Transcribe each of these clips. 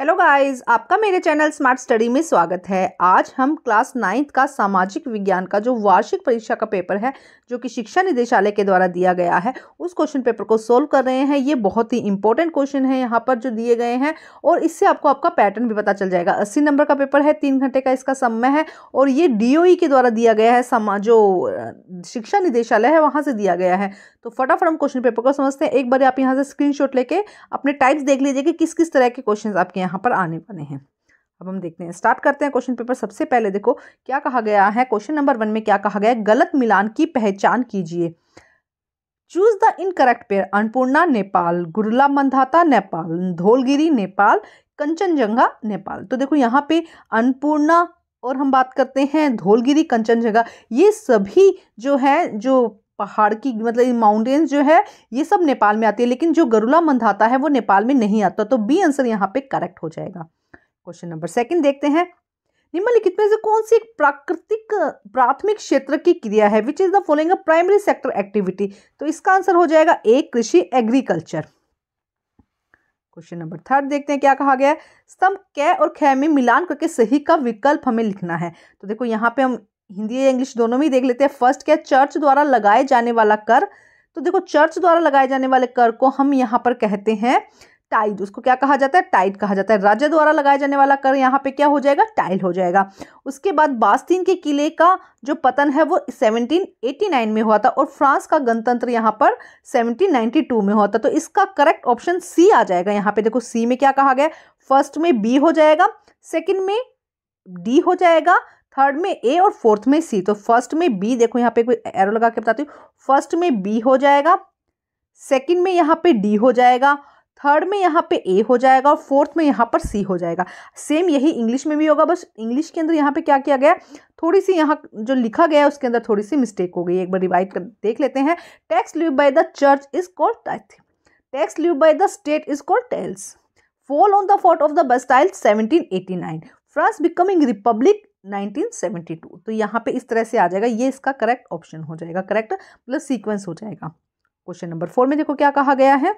Hello guys आपका मेरे channel smart study में स्वागत है आज हम क्लास नाइन्थ का सामाजिक विज्ञान का जो वार्षिक परीक्षा का पेपर है जो कि शिक्षा निदेशालय के द्वारा दिया गया है उस क्वेश्चन पेपर को सोल्व कर रहे हैं ये बहुत ही इंपॉर्टेंट क्वेश्चन है यहाँ पर जो दिए गए हैं और इससे आपको आपका पैटर्न भी पता चल जाएगा अस्सी नंबर का पेपर है तीन घंटे का इसका समय है और ये डी e के द्वारा दिया गया है समा जो शिक्षा निदेशालय है वहाँ से दिया गया है तो फटाफट हम क्वेश्चन पेपर को समझते हैं एक बार आप यहाँ से स्क्रीन लेके अपने टाइप्स देख लीजिए कि किस किस तरह के क्वेश्चन आपके यहाँ पर आने वाले हैं अब हम देखते हैं स्टार्ट करते हैं क्वेश्चन पेपर सबसे पहले देखो क्या कहा गया है क्वेश्चन नंबर वन में क्या कहा गया है गलत मिलान की पहचान कीजिए choose the incorrect pair Annapurna Nepal Gurla Mandhata Nepal Dhaulagiri Nepal Kanchenjunga Nepal तो देखो यहाँ पे अन्नपूर्णा और हम बात करते हैं धोलगिरी कंचनजंगा ये सभी जो है जो पहाड़ की मतलब माउंटेन्स जो है ये सब नेपाल में आती है लेकिन जो गरुला मंद आता है वो नेपाल में नहीं आता तो बी आंसर यहाँ पे करेक्ट हो जाएगा क्वेश्चन नंबर सेकंड देखते हैं निम्नलिखित में से कौन सी एक प्राकृतिक प्राथमिक क्षेत्र की क्रिया है which is the following primary sector activity तो इसका आंसर हो जाएगा ए कृषि एग्रीकल्चर क्वेश्चन नंबर थर्ड देखते हैं क्या कहा गया है स्तंभ कै और खै में मिलान करके सही का विकल्प हमें लिखना है तो देखो यहाँ पे हम हिंदी या इंग्लिश दोनों में ही देख लेते हैं फर्स्ट क्या चर्च द्वारा लगाए जाने वाला कर तो देखो चर्च द्वारा लगाए जाने वाले कर को हम यहाँ पर कहते हैं टाइड उसको क्या कहा जाता है टाइड कहा जाता है राज्य द्वारा लगाए जाने वाला कर यहाँ पे क्या हो जाएगा टाइल हो जाएगा उसके बाद बास्तीन के किले का जो पतन है वो 1789 में हुआ था और फ्रांस का गणतंत्र यहाँ पर 1792 में हुआ था तो इसका करेक्ट ऑप्शन सी आ जाएगा यहाँ पे देखो सी में क्या कहा गया फर्स्ट में बी हो जाएगा सेकेंड में डी हो जाएगा थर्ड में ए और फोर्थ में सी तो फर्स्ट में बी देखो यहाँ पे कोई एरो लगा के बताती हूँ फर्स्ट में बी हो जाएगा सेकंड में यहाँ पे डी हो जाएगा थर्ड में यहाँ पे ए हो जाएगा और फोर्थ में यहाँ पर सी हो जाएगा सेम यही इंग्लिश में भी होगा बस इंग्लिश के अंदर यहाँ पे क्या किया गया थोड़ी सी यहाँ जो लिखा गया है उसके अंदर थोड़ी सी मिस्टेक हो गई एक बार रिवाइज कर देख लेते हैं tax levied by the church is called tax levied by the state is called taille fall on the fort of the Bastille seventeen eighty nine France becoming republic 1972 तो यहाँ पे इस तरह से आ जाएगा ये इसका करेक्ट ऑप्शन हो जाएगा करेक्ट मतलब सीक्वेंस हो जाएगा क्वेश्चन नंबर फोर में देखो क्या कहा गया है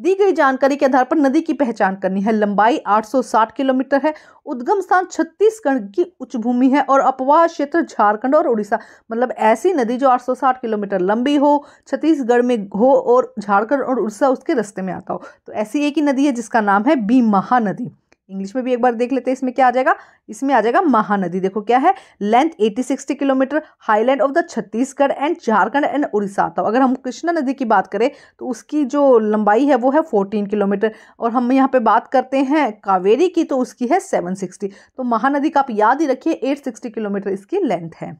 दी गई जानकारी के आधार पर नदी की पहचान करनी है लंबाई 860 किलोमीटर है उद्गम स्थान छत्तीसगढ़ की उच्च भूमि है और अपवाह क्षेत्र झारखंड और उड़ीसा मतलब ऐसी नदी जो 860 किलोमीटर लंबी हो छत्तीसगढ़ में हो और झारखंड और उड़ीसा उसके रस्ते में आता हो तो ऐसी एक ही नदी है जिसका नाम है बी महानदी इंग्लिश में भी एक बार देख लेते हैं इसमें क्या आ जाएगा इसमें आ जाएगा महानदी देखो क्या है length 80-60 kilometre highland of the Chhattisgarh and Jharkhand and Orissa तो अगर हम कृष्णा नदी की बात करें तो उसकी जो लंबाई है वो है 14 किलोमीटर और हम यहाँ पे बात करते हैं कावेरी की तो उसकी है सेवन तो महानदी का आप याद ही रखिए एट किलोमीटर इसकी लेंथ है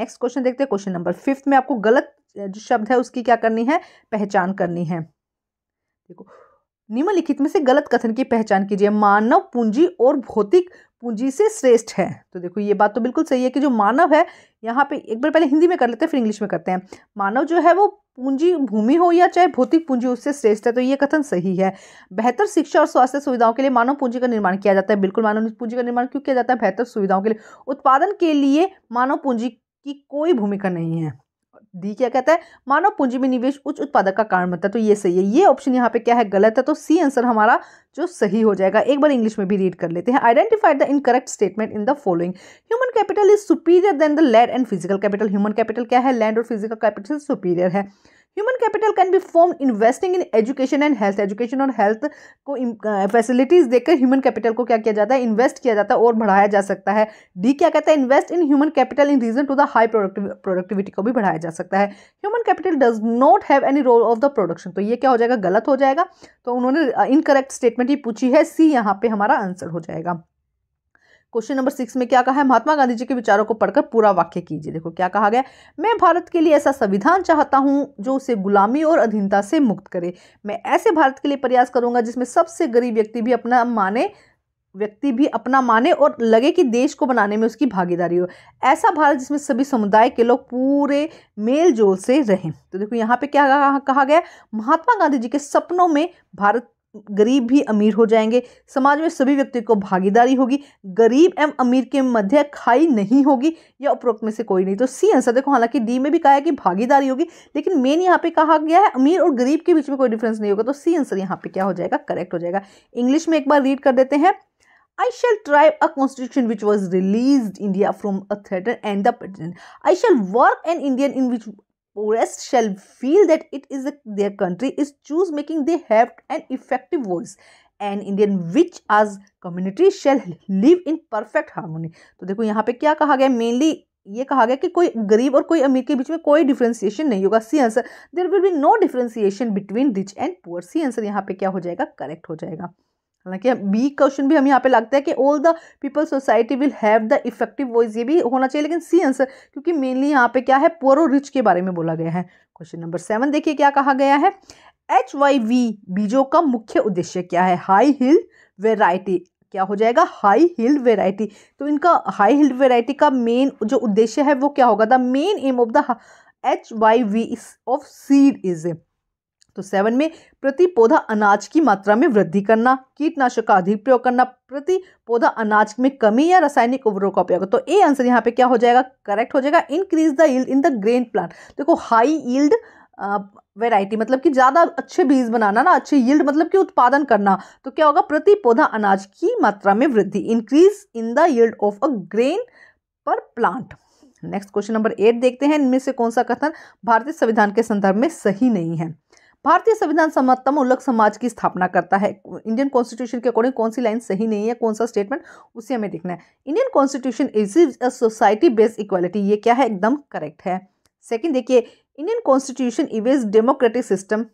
नेक्स्ट क्वेश्चन देखते हैं क्वेश्चन नंबर फिफ्थ में आपको गलत जो शब्द है उसकी क्या करनी है पहचान करनी है देखो निम्नलिखित में से गलत कथन की पहचान कीजिए मानव पूंजी और भौतिक पूंजी से श्रेष्ठ है तो देखो ये बात तो बिल्कुल सही है कि जो मानव है यहाँ पे एक बार पहले हिंदी में कर लेते हैं फिर इंग्लिश में करते हैं मानव जो है वो पूंजी भूमि हो या चाहे भौतिक पूंजी उससे श्रेष्ठ है तो ये कथन सही है बेहतर शिक्षा और स्वास्थ्य सुविधाओं के लिए मानव पूंजी का निर्माण किया जाता है बिल्कुल मानव पूंजी का निर्माण क्यों किया जाता है बेहतर सुविधाओं के लिए उत्पादन के लिए मानव पूंजी की कोई भूमिका नहीं है डी क्या कहता है मानव पूंजी में निवेश उच्च उत्पादक का कारण बनता है तो ये सही है ये ऑप्शन यहाँ पे क्या है गलत है तो सी आंसर हमारा जो सही हो जाएगा एक बार इंग्लिश में भी रीड कर लेते हैं identified the incorrect statement in the following human capital is superior than the land and physical capital human capital क्या है लैंड और फिजिकल कैपिटल सुपीरियर है human capital can be form investing in education and health education और health को facilities देकर human capital को क्या किया जाता है इन्वेस्ट किया जाता है और बढ़ाया जा सकता है डी क्या कहता है invest in human capital in reason to the high productivity को भी बढ़ाया जा सकता है human capital does not have any role of the production तो ये क्या हो जाएगा गलत हो जाएगा तो उन्होंने इनकरेक्ट स्टेटमेंट ही पूछी है सी यहाँ पे हमारा आंसर हो जाएगा क्वेश्चन नंबर सिक्स में क्या कहा है महात्मा गांधी जी के विचारों को पढ़कर पूरा वाक्य कीजिए देखो क्या कहा गया मैं भारत के लिए ऐसा संविधान चाहता हूँ जो उसे गुलामी और अधीनता से मुक्त करे मैं ऐसे भारत के लिए प्रयास करूंगा जिसमें सबसे गरीब व्यक्ति भी अपना माने व्यक्ति भी अपना माने और लगे कि देश को बनाने में उसकी भागीदारी हो ऐसा भारत जिसमें सभी समुदाय के लोग पूरे मेल जोल से रहें तो देखो यहाँ पे क्या कहा गया महात्मा गांधी जी के सपनों में भारत गरीब भी अमीर हो जाएंगे समाज में सभी व्यक्ति को भागीदारी होगी गरीब एवं अमीर के मध्य खाई नहीं होगी या उपरोक्त में से कोई नहीं तो सी आंसर देखो हालांकि डी में भी कहा है कि भागीदारी होगी लेकिन मेन यहाँ पे कहा गया है अमीर और गरीब के बीच में कोई डिफरेंस नहीं होगा तो सी आंसर यहाँ पे क्या हो जाएगा करेक्ट हो जाएगा इंग्लिश में एक बार रीड कर देते हैं I shall drive a constitution which was released India from a threatened and the president. I shall work an Indian in which poorest shall feel that it is a, their country is choose making they have an effective voice an Indian which each community shall live in perfect harmony तो देखो यहाँ पे क्या कहा गया mainly ये कहा गया कि कोई गरीब और कोई अमीर के बीच में कोई डिफ्रेंसिएशन नहीं होगा C answer there will be no differentiation between rich and poor C answer यहाँ पे क्या हो जाएगा करेक्ट हो जाएगा हालांकि बी क्वेश्चन भी हम यहाँ पे लगता है कि all the people society will have the effective voice ये भी होना चाहिए लेकिन सी आंसर क्योंकि मेनली यहाँ पे क्या है पुअर और रिच के बारे में बोला गया है क्वेश्चन नंबर सेवन देखिए क्या कहा गया है एच वाई वी बीजों का मुख्य उद्देश्य क्या है हाई हिल वेराइटी क्या हो जाएगा हाई हिल वेराइटी तो इनका हाई हिल वेराइटी का मेन जो उद्देश्य है वो क्या होगा the main aim of the H Y V of seed is तो सेवन में प्रति पौधा अनाज की मात्रा में वृद्धि करना कीटनाशक का अधिक प्रयोग करना प्रति पौधा अनाज में कमी या रासायनिक उर्वरकों का उपयोग तो ए आंसर यहाँ पे क्या हो जाएगा करेक्ट हो जाएगा increase the yield in the grain plant देखो हाई यील्ड वेराइटी मतलब कि ज़्यादा अच्छे बीज बनाना ना अच्छे यील्ड मतलब कि उत्पादन करना तो क्या होगा प्रति पौधा अनाज की मात्रा में वृद्धि increase in the yield of a grain per plant next question number eight देखते हैं इनमें से कौन सा कथन भारतीय संविधान के संदर्भ में सही नहीं है भारतीय संविधान समतम उल्लक समाज की स्थापना करता है इंडियन कॉन्स्टिट्यूशन के अकॉर्डिंग कौन सी लाइन सही नहीं है कौन सा स्टेटमेंट उसे हमें देखना है Indian constitution is a society based equality ये क्या है एकदम करेक्ट है सेकंड देखिए इंडियन कॉन्स्टिट्यूशन इवेज डेमोक्रेटिक सिस्टम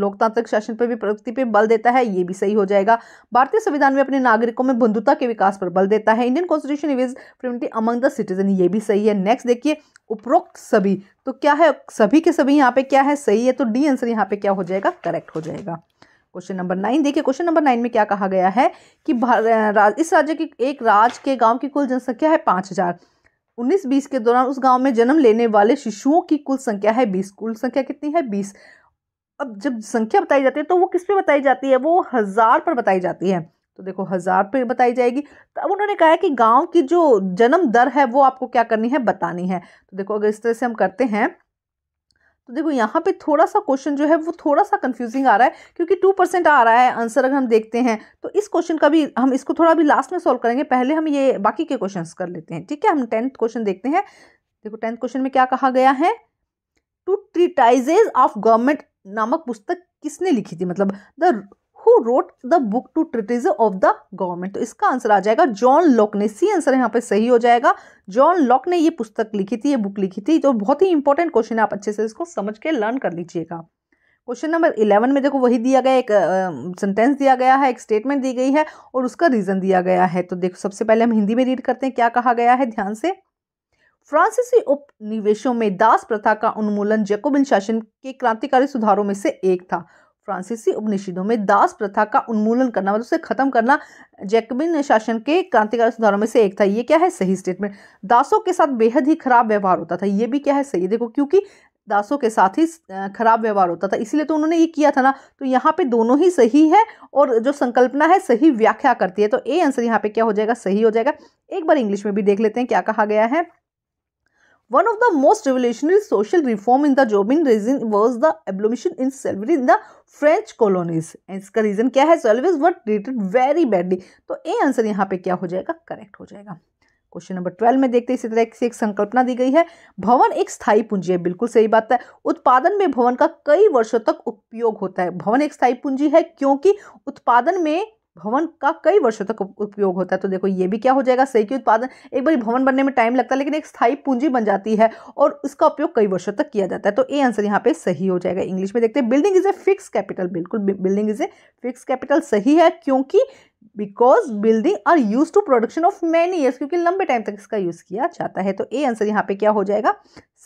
लोकतांत्रिक शासन पर भी प्रगति पर बल देता है ये भी सही हो जाएगा भारतीय संविधान में अपने नागरिकों में बंधुता के विकास पर बल देता है इंडियन कॉन्स्टिट्यूशन इवेज प्रिमिटी अमंग द सिटीजन ये भी सही है नेक्स्ट देखिए उपरोक्त सभी तो क्या है सभी के सभी यहाँ पे क्या है सही है तो डी आंसर यहाँ पे क्या हो जाएगा करेक्ट हो जाएगा क्वेश्चन नंबर नाइन देखिए क्वेश्चन नंबर नाइन में क्या कहा गया है कि राज, इस राज्य के एक राज के गांव की कुल जनसंख्या है पाँच हज़ार उन्नीस बीस के दौरान उस गांव में जन्म लेने वाले शिशुओं की कुल संख्या है बीस कुल संख्या कितनी है बीस अब जब संख्या बताई जाती है तो वो किस पर बताई जाती है वो हज़ार पर बताई जाती है तो देखो हज़ार पे बताई जाएगी तब उन्होंने कहा है कि गांव की जो जन्म दर है वो आपको क्या करनी है बतानी है तो देखो अगर इस तरह से हम करते हैं तो देखो यहाँ पे थोड़ा सा क्वेश्चन जो है वो थोड़ा सा कंफ्यूजिंग आ रहा है क्योंकि टू परसेंट आ रहा है आंसर अगर हम देखते हैं तो इस क्वेश्चन का भी हम इसको थोड़ा भी लास्ट में सॉल्व करेंगे पहले हम ये बाकी के क्वेश्चन कर लेते हैं ठीक है हम टेंथ क्वेश्चन देखते हैं देखो टेंथ क्वेश्चन में क्या कहा गया है टू ट्रीटाइजेज ऑफ गवर्नमेंट नामक पुस्तक किसने लिखी थी मतलब the who wrote the book two treatises of the government तो इसका आंसर आ जाएगा जॉन लॉक ने सी आंसर यहाँ पे सही हो जाएगा जॉन लॉक ने ये पुस्तक लिखी थी ये बुक लिखी थी तो बहुत ही इंपॉर्टेंट क्वेश्चन है आप अच्छे से इसको समझ के लर्न कर लीजिएगा क्वेश्चन नंबर इलेवन में देखो वही दिया गया एक सेंटेंस uh, दिया गया है एक स्टेटमेंट दी गई है और उसका रीज़न दिया गया है तो देखो सबसे पहले हम हिंदी में रीड करते हैं क्या कहा गया है ध्यान से फ्रांसीसी उपनिवेशों में दास प्रथा का उन्मूलन जैकोबिन शासन के क्रांतिकारी सुधारों में से एक था फ्रांसीसी उपनिषदों में दास प्रथा का उन्मूलन करना मतलब उसे खत्म करना जैकबिन शासन के क्रांतिकारी सुधारों में से एक था ये क्या है सही स्टेटमेंट दासों के साथ बेहद ही खराब व्यवहार होता था ये भी क्या है सही देखो क्योंकि दासों के साथ ही खराब व्यवहार होता था इसीलिए तो उन्होंने ये किया था ना तो यहाँ पे दोनों ही सही है और जो संकल्पना है सही व्याख्या करती है तो ए आंसर यहाँ पे क्या हो जाएगा सही हो जाएगा एक बार इंग्लिश में भी देख लेते हैं क्या कहा गया है one of the most revolutionary social reform in the Jacobin regime was the abolition in slavery in the French colonies इसका रीज़न क्या है slaves were treated very badly तो ए आंसर यहाँ पे क्या हो जाएगा करेक्ट हो जाएगा क्वेश्चन नंबर ट्वेल्व में देखते हैं इसी तरह से एक संकल्पना दी गई है भवन एक स्थायी पूंजी है बिल्कुल सही बात है उत्पादन में भवन का कई वर्षों तक उपयोग होता है भवन एक स्थायी पूंजी है क्योंकि उत्पादन में भवन का कई वर्षों तक उपयोग होता है तो देखो ये भी क्या हो जाएगा सही की उत्पादन एक बार भवन बनने में टाइम लगता है लेकिन एक स्थायी पूंजी बन जाती है और उसका उपयोग कई वर्षों तक किया जाता है तो ए आंसर यहाँ पे सही हो जाएगा इंग्लिश में देखते हैं building is a fix capital बिल्कुल building is a fix capital सही है क्योंकि because building are use to production of many years क्योंकि लंबे टाइम तक इसका यूज किया जाता है तो ए आंसर यहाँ पे क्या हो जाएगा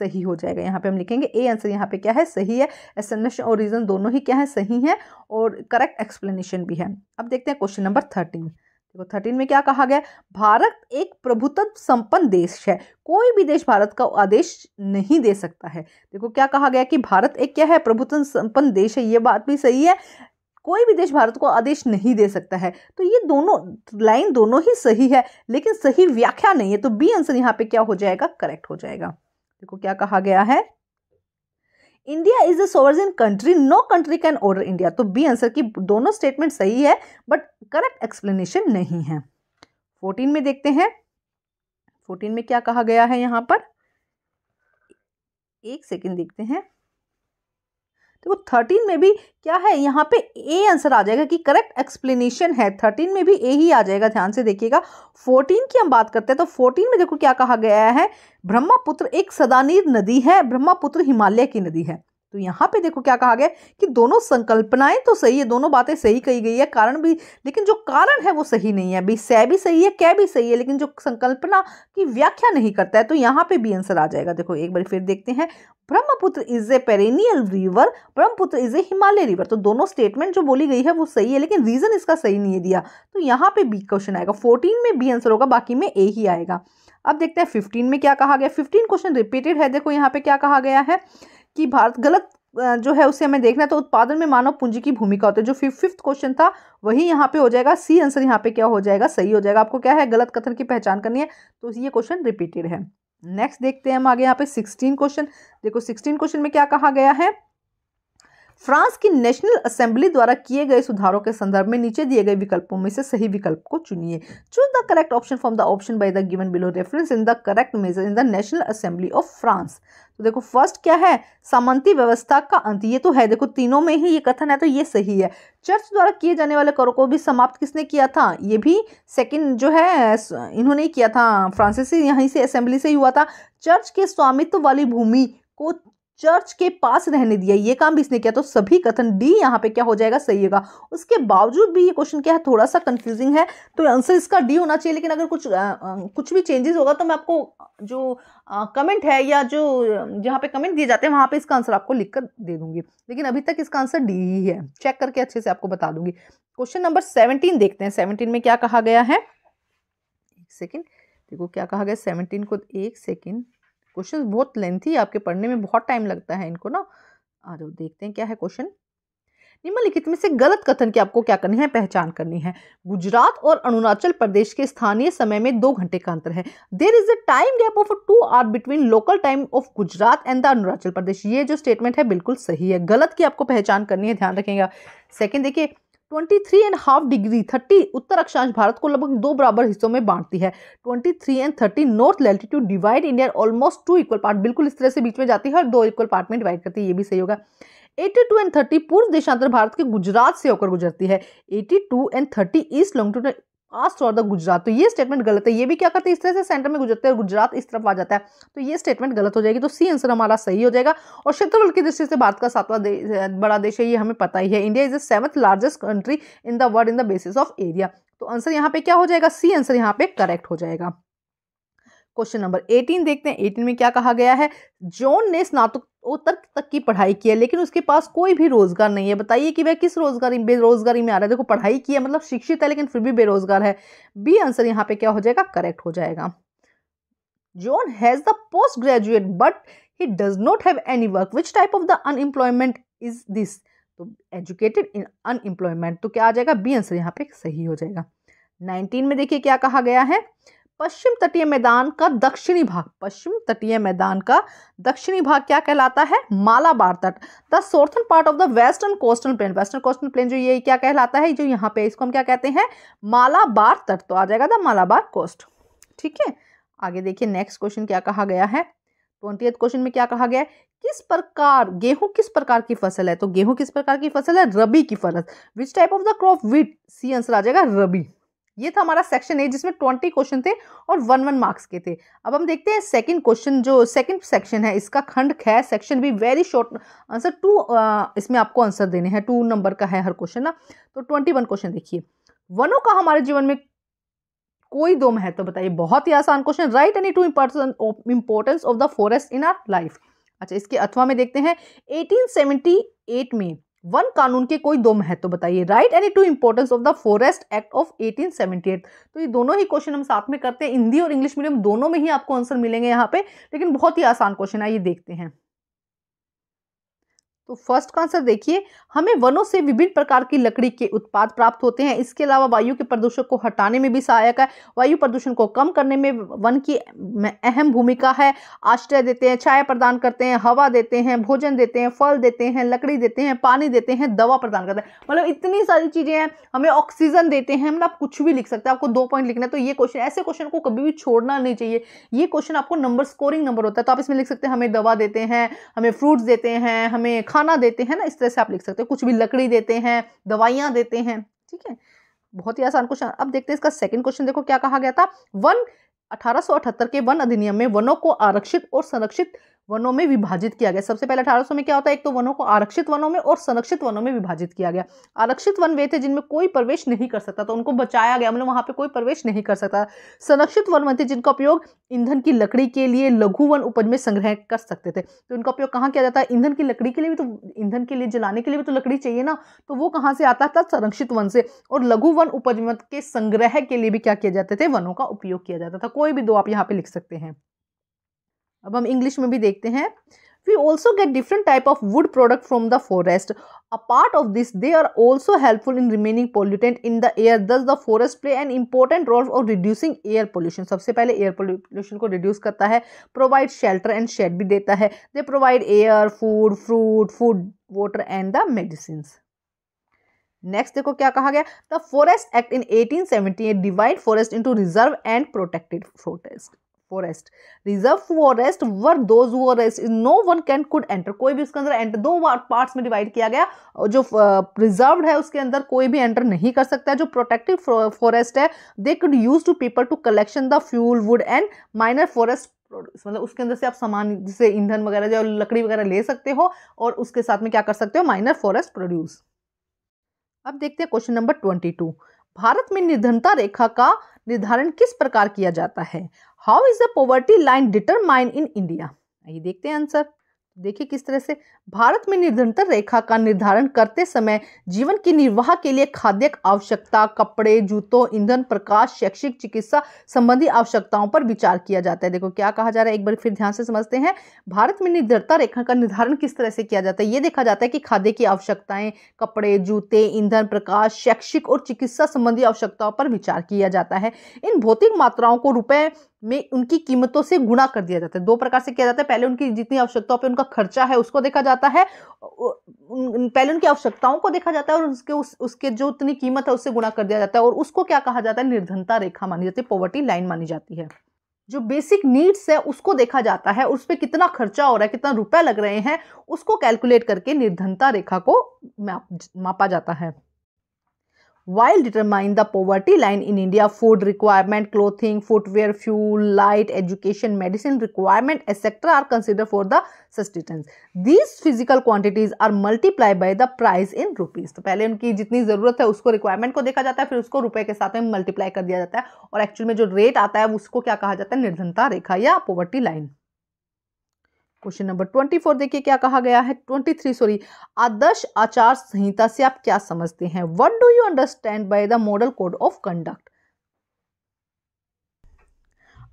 सही हो जाएगा यहाँ पे हम लिखेंगे ए आंसर यहाँ पे क्या है सही है एक्सप्लेनेशन और रीज़न दोनों ही क्या है सही है और करेक्ट एक्सप्लेनेशन भी है अब देखते हैं क्वेश्चन नंबर थर्टीन देखो थर्टीन में क्या कहा गया भारत एक प्रभुत्व संपन्न देश है कोई भी देश भारत का आदेश नहीं दे सकता है देखो क्या कहा गया कि भारत एक क्या है प्रभुत्व संपन्न देश है ये बात भी सही है कोई भी देश भारत को आदेश नहीं दे सकता है तो ये दोनों लाइन दोनों ही सही है लेकिन सही व्याख्या नहीं है तो बी आंसर यहाँ पे क्या हो जाएगा करेक्ट हो जाएगा देखो क्या कहा गया है India is a sovereign country no country can order India तो बी आंसर की दोनों स्टेटमेंट सही है बट करेक्ट एक्सप्लेनेशन नहीं है फोर्टीन में देखते हैं फोर्टीन में क्या कहा गया है यहां पर एक सेकेंड देखते हैं देखो थर्टीन में भी क्या है यहाँ पे ए आंसर आ जाएगा कि करेक्ट एक्सप्लेनेशन है थर्टीन में भी ए ही आ जाएगा ध्यान से देखिएगा फोर्टीन की हम बात करते हैं तो फोर्टीन में देखो क्या कहा गया है ब्रह्मपुत्र एक सदानीर नदी है ब्रह्मपुत्र हिमालय की नदी है तो यहाँ पे देखो क्या कहा गया कि दोनों संकल्पनाएं तो सही है दोनों बातें सही कही गई है कारण भी लेकिन जो कारण है वो सही नहीं है भाई सह भी सही है क्या भी सही है लेकिन जो संकल्पना की व्याख्या नहीं करता है तो यहाँ पे भी आंसर आ जाएगा देखो एक बार फिर देखते हैं Brahmaputra is a perennial river Brahmaputra is a Himalaya river तो दोनों स्टेटमेंट जो बोली गई है वो सही है लेकिन रीजन इसका सही नहीं है दिया तो यहाँ पे बी क्वेश्चन आएगा फोर्टीन में बी आंसर होगा बाकी में ए ही आएगा अब देखते हैं फिफ्टीन में क्या कहा गया फिफ्टीन क्वेश्चन रिपीटेड है देखो यहाँ पे क्या कहा गया है कि भारत गलत जो है उसे हमें देखना है तो उत्पादन में मानव पूंजी की भूमिका होती है जो फिफ्थ क्वेश्चन था वही यहाँ पे हो जाएगा सी आंसर यहाँ पे क्या हो जाएगा सही हो जाएगा आपको क्या है गलत कथन की पहचान करनी है तो ये क्वेश्चन रिपीटेड है नेक्स्ट देखते हैं हम आगे यहाँ पे सिक्सटीन क्वेश्चन देखो सिक्सटीन क्वेश्चन में क्या कहा गया है फ्रांस की नेशनल असेंबली द्वारा किए गए सुधारों के संदर्भ में नीचे दिए गए विकल्पों में से सही विकल्प को चुनिए choose the correct option from the option by the given below reference in the correct measure in the national assembly of France तो देखो फर्स्ट क्या है सामंती व्यवस्था का अंत ये तो है देखो तीनों में ही ये कथन है तो ये सही है चर्च द्वारा किए जाने वाले करों को भी समाप्त किसने किया था ये भी सेकंड जो है इन्होंने किया था फ्रांसिस यहीं से असेंबली से ही हुआ था चर्च के स्वामित्व वाली भूमि को चर्च के पास रहने दिया ये काम भी इसने किया तो सभी कथन डी यहाँ पे क्या हो जाएगा सही होगा उसके बावजूद भी ये क्वेश्चन क्या है थोड़ा सा कंफ्यूजिंग है तो आंसर इसका डी होना चाहिए लेकिन अगर कुछ आ, आ, कुछ भी चेंजेस होगा तो मैं आपको जो आ, कमेंट है या जो जहाँ पे कमेंट दिए जाते हैं वहाँ पे इसका आंसर आपको लिख दे दूंगी लेकिन अभी तक इसका आंसर डी ही है चेक करके अच्छे से आपको बता दूंगी क्वेश्चन नंबर सेवनटीन देखते हैं सेवनटीन में क्या कहा गया है एक सेकेंड देखो क्या कहा गया सेवनटीन को एक सेकेंड क्वेश्चन बहुत लेंथी है आपके पढ़ने में बहुत टाइम लगता है इनको ना आ जाओ देखते हैं क्या है क्वेश्चन निम्नलिखित में से गलत कथन की आपको क्या करनी है पहचान करनी है गुजरात और अरुणाचल प्रदेश के स्थानीय समय में दो घंटे का अंतर है there is a time gap of two hour between local time of Gujarat and the Arunachal Pradesh ये जो स्टेटमेंट है बिल्कुल सही है गलत की आपको पहचान करनी है ध्यान रखेंगे सेकेंड देखिए twenty three and half degree thirty उत्तर अक्षांश भारत को लगभग दो बराबर हिस्सों में बांटती है twenty three and thirty north latitude divide India almost two equal part बिल्कुल इस तरह से बीच में जाती है और दो इक्वल पार्ट में डिवाइड करती है ये भी सही होगा एटी टू एंड थर्टी पूर्व देशांतर भारत के गुजरात से होकर गुजरती है eighty two and thirty east longitude आस्ट और द गुजरात तो ये स्टेटमेंट गलत है ये भी क्या करते हैं इस तरह से सेंटर में गुजरते हैं और गुजरात इस तरफ आ जाता है तो ये स्टेटमेंट गलत हो जाएगी तो सी आंसर हमारा सही हो जाएगा और क्षेत्रफल की दृष्टि से भारत का सातवां दे, बड़ा देश है ये हमें पता ही है India is the seventh largest country in the world in the basis of area तो आंसर यहाँ पे क्या हो जाएगा सी आंसर यहाँ पे करेक्ट हो जाएगा क्वेश्चन नंबर 18 देखते हैं 18 में क्या कहा गया है जॉन ने स्नातक वो तक तक की पढ़ाई की है लेकिन उसके पास कोई भी रोज़गार नहीं है बताइए कि वह किस रोज़गारी बेरोज़गारी में आ रहा है देखो पढ़ाई की है मतलब शिक्षित है लेकिन फिर भी बेरोज़गार है बी आंसर यहाँ पे क्या हो जाएगा करेक्ट हो जाएगा John has the post graduate but he does not have any work which type of the unemployment is this तो एजुकेटेड इन अनएम्प्लॉयमेंट तो क्या आ जाएगा बी आंसर यहाँ पे सही हो जाएगा नाइनटीन में देखिए क्या कहा गया है पश्चिम तटीय मैदान का दक्षिणी भाग पश्चिम तटीय मैदान का दक्षिणी भाग क्या कहलाता है मालाबार तट the southern part of the western coastal plain western coastal plain जो ये क्या कहलाता है जो यहाँ पे इसको हम क्या कहते हैं मालाबार तट तो आ जाएगा द मालाबार कोस्ट ठीक है आगे देखिए नेक्स्ट क्वेश्चन क्या कहा गया है ट्वेंटी क्वेश्चन में क्या कहा गया है किस प्रकार गेहूं किस प्रकार की फसल है तो गेहूं किस प्रकार की फसल है रबी की फसल which type of the crop wheat C answer आ जाएगा रबी ये था हमारा सेक्शन ए जिसमें ट्वेंटी क्वेश्चन थे और वन वन मार्क्स के थे अब हम देखते हैं सेकंड क्वेश्चन जो सेकंड सेक्शन है इसका खंड खै सेक्शन भी वेरी शॉर्ट आंसर टू इसमें आपको आंसर देने हैं टू नंबर का है हर क्वेश्चन ना तो ट्वेंटी वन क्वेश्चन देखिए वनों का हमारे जीवन में कोई दो महत्व तो बताइए बहुत ही आसान question write any two importance of the forest in our life अच्छा इसके अथवा में देखते हैं एटीन में वन कानून के कोई दो महत्व तो बताइए write any two importance of the forest act of 1878 तो ये दोनों ही क्वेश्चन हम साथ में करते हैं हिंदी और इंग्लिश मीडियम दोनों में ही आपको आंसर मिलेंगे यहाँ पे लेकिन बहुत ही आसान क्वेश्चन है ये देखते हैं तो फर्स्ट का आंसर देखिए हमें वनों से विभिन्न प्रकार की लकड़ी के उत्पाद प्राप्त होते हैं इसके अलावा वायु के प्रदूषण को हटाने में भी सहायक है वायु प्रदूषण को कम करने में वन की अहम भूमिका है आश्रय देते हैं छाया प्रदान करते हैं हवा देते हैं भोजन देते हैं फल देते हैं लकड़ी देते हैं पानी देते हैं दवा प्रदान करते हैं मतलब इतनी सारी चीज़ें हैं हमें ऑक्सीजन देते हैं मतलब आप कुछ भी लिख सकते हैं आपको दो पॉइंट लिखना है तो ये क्वेश्चन ऐसे क्वेश्चन को कभी भी छोड़ना नहीं चाहिए ये क्वेश्चन आपको नंबर स्कोरिंग नंबर होता है तो आप इसमें लिख सकते हैं हमें दवा देते हैं हमें फ्रूट्स देते हैं हमें खाना देते हैं ना इस तरह से आप लिख सकते हो कुछ भी लकड़ी देते हैं दवाइयाँ देते हैं ठीक है बहुत ही आसान क्वेश्चन अब देखते हैं इसका सेकंड क्वेश्चन देखो क्या कहा गया था वन अठारह के वन अधिनियम में वनों को आरक्षित और संरक्षित वनों में विभाजित किया गया सबसे पहले अठारह में क्या होता है एक तो वनों को आरक्षित वनों में और संरक्षित वनों में विभाजित किया गया आरक्षित वन वे थे जिनमें कोई प्रवेश नहीं कर सकता तो उनको बचाया गया मतलब वहां पे कोई प्रवेश नहीं कर सकता संरक्षित वन वन थे जिनका उपयोग ईंधन की लकड़ी के लिए लघु वन उपज में संग्रह कर सकते थे तो इनका उपयोग कहाँ किया जाता है ईंधन की लकड़ी के लिए भी तो ईंधन के लिए जलाने के लिए भी तो लकड़ी चाहिए ना तो वो कहाँ से आता था संरक्षित वन से और लघु वन उपज के संग्रह के लिए भी क्या किया जाते थे वनों का उपयोग किया जाता था कोई भी दो आप यहाँ पे लिख सकते हैं अब हम इंग्लिश में भी देखते हैं we also get different type of wood product from the forest a part of this they are also helpful in removing pollutant in the air thus the forest play an important role of reducing air pollution सबसे पहले air pollution को reduce करता है provide shelter and shade भी देता है they provide air food fruit food water and the medicine next देखो क्या कहा गया the forest act in eighteen seventy eight divide forest into reserve and protected forest forest reserve forest were those who rest no one can could enter कोई भी उसके अंदर enter दो parts में डिवाइड किया गया और जो प्रिजर्व है उसके अंदर कोई भी एंटर नहीं कर सकता है जो प्रोटेक्टिव फॉरेस्ट है they could use to people to collection the fuel wood and minor forest produce मतलब उसके अंदर से आप सामान जैसे ईंधन वगैरह जो लकड़ी वगैरह ले सकते हो और उसके साथ में क्या कर सकते हो माइनर फॉरेस्ट प्रोड्यूस अब देखते हैं question number twenty two Bharat में निर्धनता रेखा का निर्धारण किस प्रकार किया जाता है how is the poverty line determine in India आइए देखते हैं आंसर देखिए किस तरह से भारत में निर्धनता रेखा का निर्धारण करते समय जीवन की निर्वाह के लिए खाद्य आवश्यकता कपड़े जूतों ईंधन प्रकाश शैक्षिक चिकित्सा संबंधी आवश्यकताओं पर विचार किया जाता है देखो क्या कहा जा रहा है एक बार फिर ध्यान से समझते हैं भारत में निर्धनता रेखा का निर्धारण किस तरह से किया जाता है ये देखा जाता है कि खाद्य की आवश्यकताएं कपड़े जूते ईंधन प्रकाश शैक्षिक और चिकित्सा संबंधी आवश्यकताओं पर विचार किया जाता है इन भौतिक मात्राओं को रुपये में उनकी कीमतों से गुणा कर दिया जाता है दो प्रकार से किया जाता है पहले उनकी जितनी आवश्यकताओं पे उनका खर्चा है उसको देखा जाता है पहले उनकी आवश्यकताओं को देखा जाता है और उसके उस उसके जो उतनी कीमत है उससे गुणा कर दिया जाता है और उसको क्या कहा जाता है निर्धनता रेखा मानी जाती है पॉवर्टी लाइन मानी जाती है जो बेसिक नीड्स है उसको देखा जाता है उस पर कितना खर्चा हो रहा है कितना रुपया लग रहे हैं उसको कैलकुलेट करके निर्धनता रेखा को मापा जाता है while determining the poverty line in india food requirement clothing footwear fuel light education medicine requirement etc are considered for the sustenance these physical quantities are multiply by the price in rupees तो पहले उनकी जितनी जरूरत है उसको requirement को देखा जाता है फिर उसको रुपए के साथ में मल्टीप्लाई कर दिया जाता है और एक्चुअल में जो रेट आता है उसको क्या कहा जाता है निर्धनता रेखा या poverty line question number twenty four देखिए क्या कहा गया है ट्वेंटी थ्री सॉरी आदर्श आचार संहिता से आप क्या समझते हैं what do you understand by the model code of conduct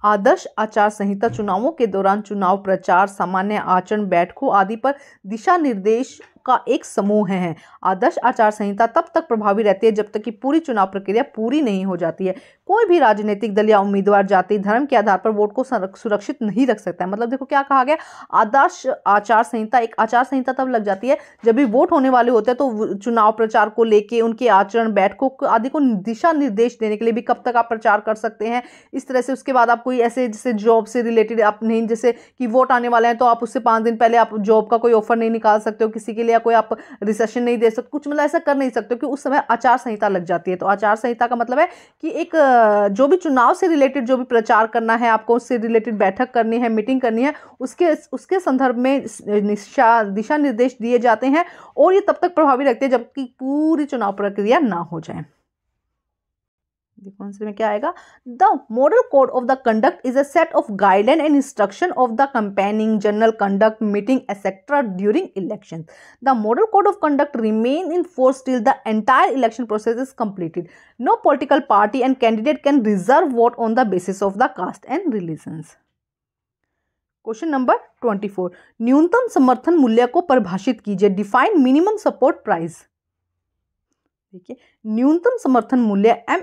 आदर्श आचार संहिता चुनावों के दौरान चुनाव प्रचार सामान्य आचरण बैठकों आदि पर दिशा निर्देश का एक समूह है आदर्श आचार संहिता तब तक प्रभावी रहती है जब तक कि पूरी चुनाव प्रक्रिया पूरी नहीं हो जाती है कोई भी राजनीतिक दल या उम्मीदवार जाति धर्म के आधार पर वोट को सुरक्षित नहीं रख सकता है मतलब देखो क्या कहा गया आदर्श आचार संहिता एक आचार संहिता तब लग जाती है जब भी वोट होने वाले होते हैं तो चुनाव प्रचार को लेकर उनके आचरण बैठकों आदि को दिशा निर्देश देने के लिए भी कब तक आप प्रचार कर सकते हैं इस तरह से उसके बाद आप कोई ऐसे जैसे जॉब से रिलेटेड आप नहीं जैसे कि वोट आने वाले हैं तो आप उससे पांच दिन पहले आप जॉब का कोई ऑफर नहीं निकाल सकते हो किसी के लिए या कोई आप रिसेशन नहीं दे सकते कुछ मतलब ऐसा कर नहीं सकते क्योंकि उस समय आचार संहिता लग जाती है तो आचार संहिता का मतलब है कि एक जो भी चुनाव से रिलेटेड जो भी प्रचार करना है आपको उससे रिलेटेड बैठक करनी है मीटिंग करनी है उसके उसके संदर्भ में निशा दिशा निर्देश दिए जाते हैं और ये तब तक प्रभावी रखते हैं जबकि पूरी चुनाव प्रक्रिया ना हो जाए देखो आंसर में क्या आएगा the model code of the conduct is a set of guideline and instruction of the campaigning general conduct meeting etcetera during election the model code of conduct remain in force till the entire election process is completed no political party and candidate can reserve vote on the basis of the caste and religions question number twenty four न्यूनतम समर्थन मूल्य को परिभाषित कीजिए define minimum support price ठीक है न्यूनतम समर्थन मूल्य एम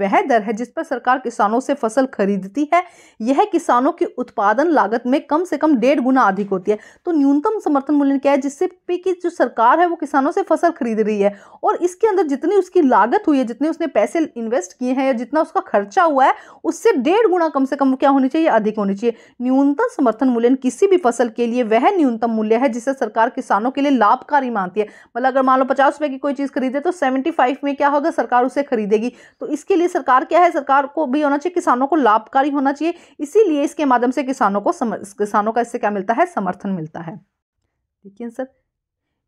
वह दर है जिस पर सरकार किसानों से फसल खरीदती है यह किसानों की उत्पादन लागत में कम से कम डेढ़ गुना अधिक होती है तो न्यूनतम समर्थन मूल्य क्या है जिससे की जो सरकार है वो किसानों से फसल खरीद रही है और इसके अंदर जितनी उसकी लागत हुई है जितने उसने पैसे इन्वेस्ट किए हैं या जितना उसका खर्चा हुआ है उससे डेढ़ गुना कम से कम क्या होनी चाहिए अधिक होनी चाहिए न्यूनतम समर्थन मूल्य किसी भी फसल के लिए वह न्यूनतम मूल्य है जिसे सरकार किसानों के लिए लाभकारी मानती है मतलब अगर मान लो पचास रुपये की कोई चीज़ खरीदे तो सेवेंटी में क्या होगा सरकार उसे खरीदेगी तो इसके लिए सरकार क्या है सरकार को भी होना चाहिए किसानों को लाभकारी होना चाहिए इसीलिए इसके माध्यम से किसानों को किसानों का इससे क्या मिलता है समर्थन मिलता है ठीक है sir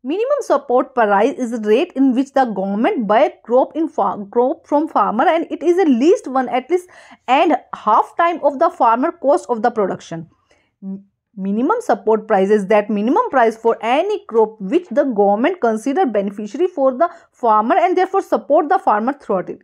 minimum support price is rate in which the government buy crop in crop from farmer and it is a least one at least and half time of the farmer cost of the production minimum support price is that minimum price for any crop which the government consider beneficiary for the farmer and therefore support the farmer throughout it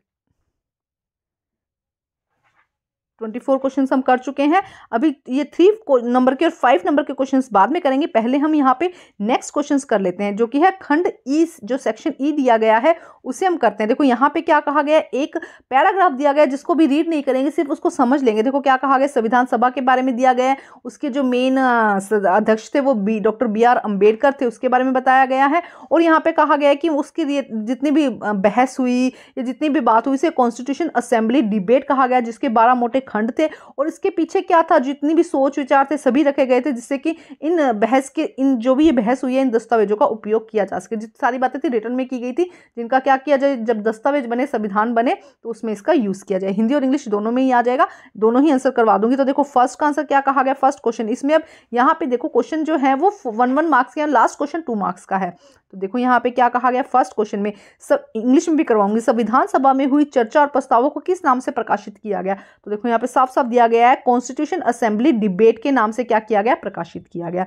twenty four question हम कर चुके हैं अभी ये three number के और five number के question बाद में करेंगे पहले हम यहाँ पे नेक्स्ट क्वेश्चन कर लेते हैं जो कि है खंड ई e, जो सेक्शन ई e दिया गया है उसे हम करते हैं देखो यहाँ पे क्या कहा गया एक पैराग्राफ दिया गया जिसको भी रीड नहीं करेंगे सिर्फ उसको समझ लेंगे देखो क्या कहा गया संविधान सभा के बारे में दिया गया है उसके जो मेन अध्यक्ष थे वो B doctor B R Ambedkar थे उसके बारे में बताया गया है और यहाँ पे कहा गया है कि उसके जितनी भी बहस हुई या जितनी भी बात हुई उसे कॉन्स्टिट्यूशन असेंबली डिबेट कहा गया जिसके बारह मोटे खंड थे और इसके पीछे क्या था जितनी भी सोच विचार थे सभी रखे गए थे जिससे कि इन बहस के इन जो भी ये बहस हुई है इन दस्तावेजों का उपयोग किया जा सके जितनी सारी बातें थी रिटर्न में की गई थी जिनका क्या किया जाए जब दस्तावेज बने संविधान बने तो उसमें इसका यूज़ किया जाए हिंदी और इंग्लिश दोनों में ही आ जाएगा दोनों ही आंसर करवा दूंगी तो देखो फर्स्ट का आंसर क्या कहा गया फर्स्ट क्वेश्चन इसमें अब यहाँ पे देखो क्वेश्चन जो है वो वन वन मार्क्स के लास्ट क्वेश्चन टू मार्क्स का है तो देखो यहाँ पे क्या कहा गया फर्स्ट क्वेश्चन में सब इंग्लिश में भी करवाऊंगी संविधान सभा में हुई चर्चा और प्रस्तावों को किस नाम से प्रकाशित किया गया तो देखो यहाँ पे साफ साफ दिया गया है कॉन्स्टिट्यूशन असेंबली डिबेट के नाम से क्या किया गया प्रकाशित किया गया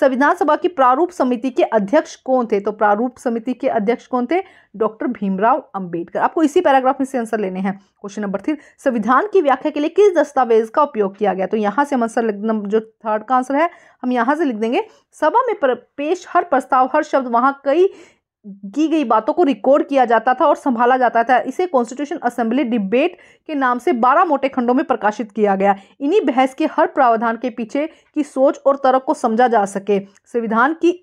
संविधान सभा की प्रारूप समिति के अध्यक्ष कौन थे तो प्रारूप समिति के अध्यक्ष कौन थे डॉक्टर भीमराव अंबेडकर आपको इसी पैराग्राफ में से आंसर लेने हैं क्वेश्चन नंबर थ्री संविधान की व्याख्या के लिए किस दस्तावेज का उपयोग किया गया तो यहाँ से हम आंसर जो थर्ड का आंसर है हम यहाँ से लिख देंगे सभा में पेश हर प्रस्ताव हर शब्द वहाँ कई की गई बातों को रिकॉर्ड किया जाता था और संभाला जाता था इसे कॉन्स्टिट्यूशन असेंबली डिबेट के नाम से बारह मोटे खंडों में प्रकाशित किया गया इन्हीं बहस के हर प्रावधान के पीछे की सोच और तर्क को समझा जा सके संविधान की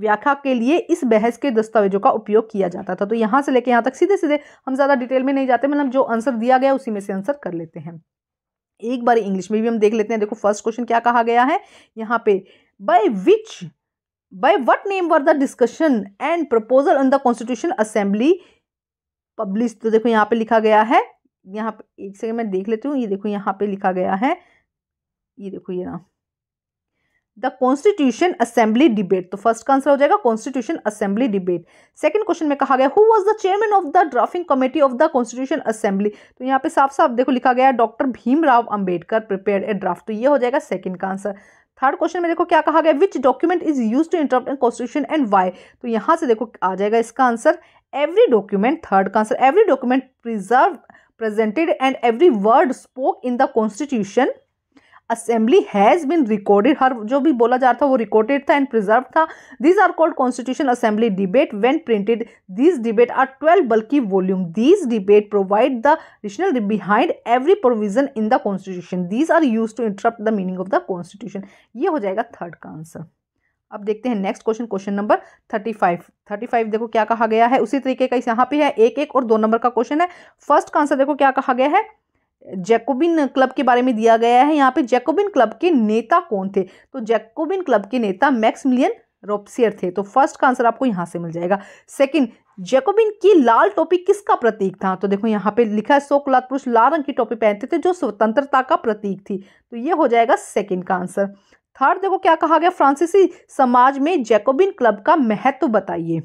व्याख्या के लिए इस बहस के दस्तावेजों का उपयोग किया जाता था तो यहाँ से लेकर यहाँ तक सीधे सीधे हम ज़्यादा डिटेल में नहीं जाते मतलब जो आंसर दिया गया उसी में से आंसर कर लेते हैं एक बार इंग्लिश में भी हम देख लेते हैं देखो फर्स्ट क्वेश्चन क्या कहा गया है यहाँ पे by which by what name were the discussion and proposal in the constitutional assembly published तो देखो यहाँ पे लिखा गया है यहाँ पे एक सेकेंड मैं देख लेती हूँ ये देखो यहाँ पे लिखा गया है ये देखो ये ना द कॉन्स्टिट्यूशन असेंबली डिबेट तो फर्स्ट का आंसर हो जाएगा constitution assembly debate second question में कहा गया who was the chairman of the drafting committee of the constitution assembly तो यहाँ पे साफ साफ देखो लिखा गया doctor Bhimrao Ambedkar prepare a draft तो ये हो जाएगा सेकंड का आंसर थर्ड क्वेश्चन में देखो क्या कहा गया which document is used to interpret constitution and why तो यहाँ से देखो आ जाएगा इसका आंसर एवरी डॉक्यूमेंट थर्ड का answer every document preserve presented and every word spoke in the constitution assembly has been recorded हर जो भी बोला जा रहा था वो रिकॉर्डेड था एंड प्रिजर्व था these are called constitution assembly debate when printed these debate are twelve बल्कि volume these debate provide the rationale behind every provision in the constitution these are use to interpret the meaning of the constitution ये हो जाएगा third का answer अब देखते हैं next question question number thirty five thirty five देखो क्या कहा गया है उसी तरीके का इस यहाँ पे है एक एक और दो नंबर का क्वेश्चन है फर्स्ट का आंसर देखो क्या कहा गया है जैकोबिन क्लब के बारे में दिया गया है यहाँ पे जैकोबिन क्लब के नेता कौन थे तो जैकोबिन क्लब के नेता मैक्स मिलियन रोपसियर थे तो फर्स्ट का आंसर आपको यहाँ से मिल जाएगा सेकंड जैकोबिन की लाल टोपी किसका प्रतीक था तो देखो यहाँ पे लिखा है शोक लाल पुरुष लाल रंग की टोपी पहनते थे जो स्वतंत्रता का प्रतीक थी तो ये हो जाएगा सेकेंड का आंसर थर्ड देखो क्या कहा गया फ्रांसीसी समाज में जैकोबिन क्लब का महत्व बताइए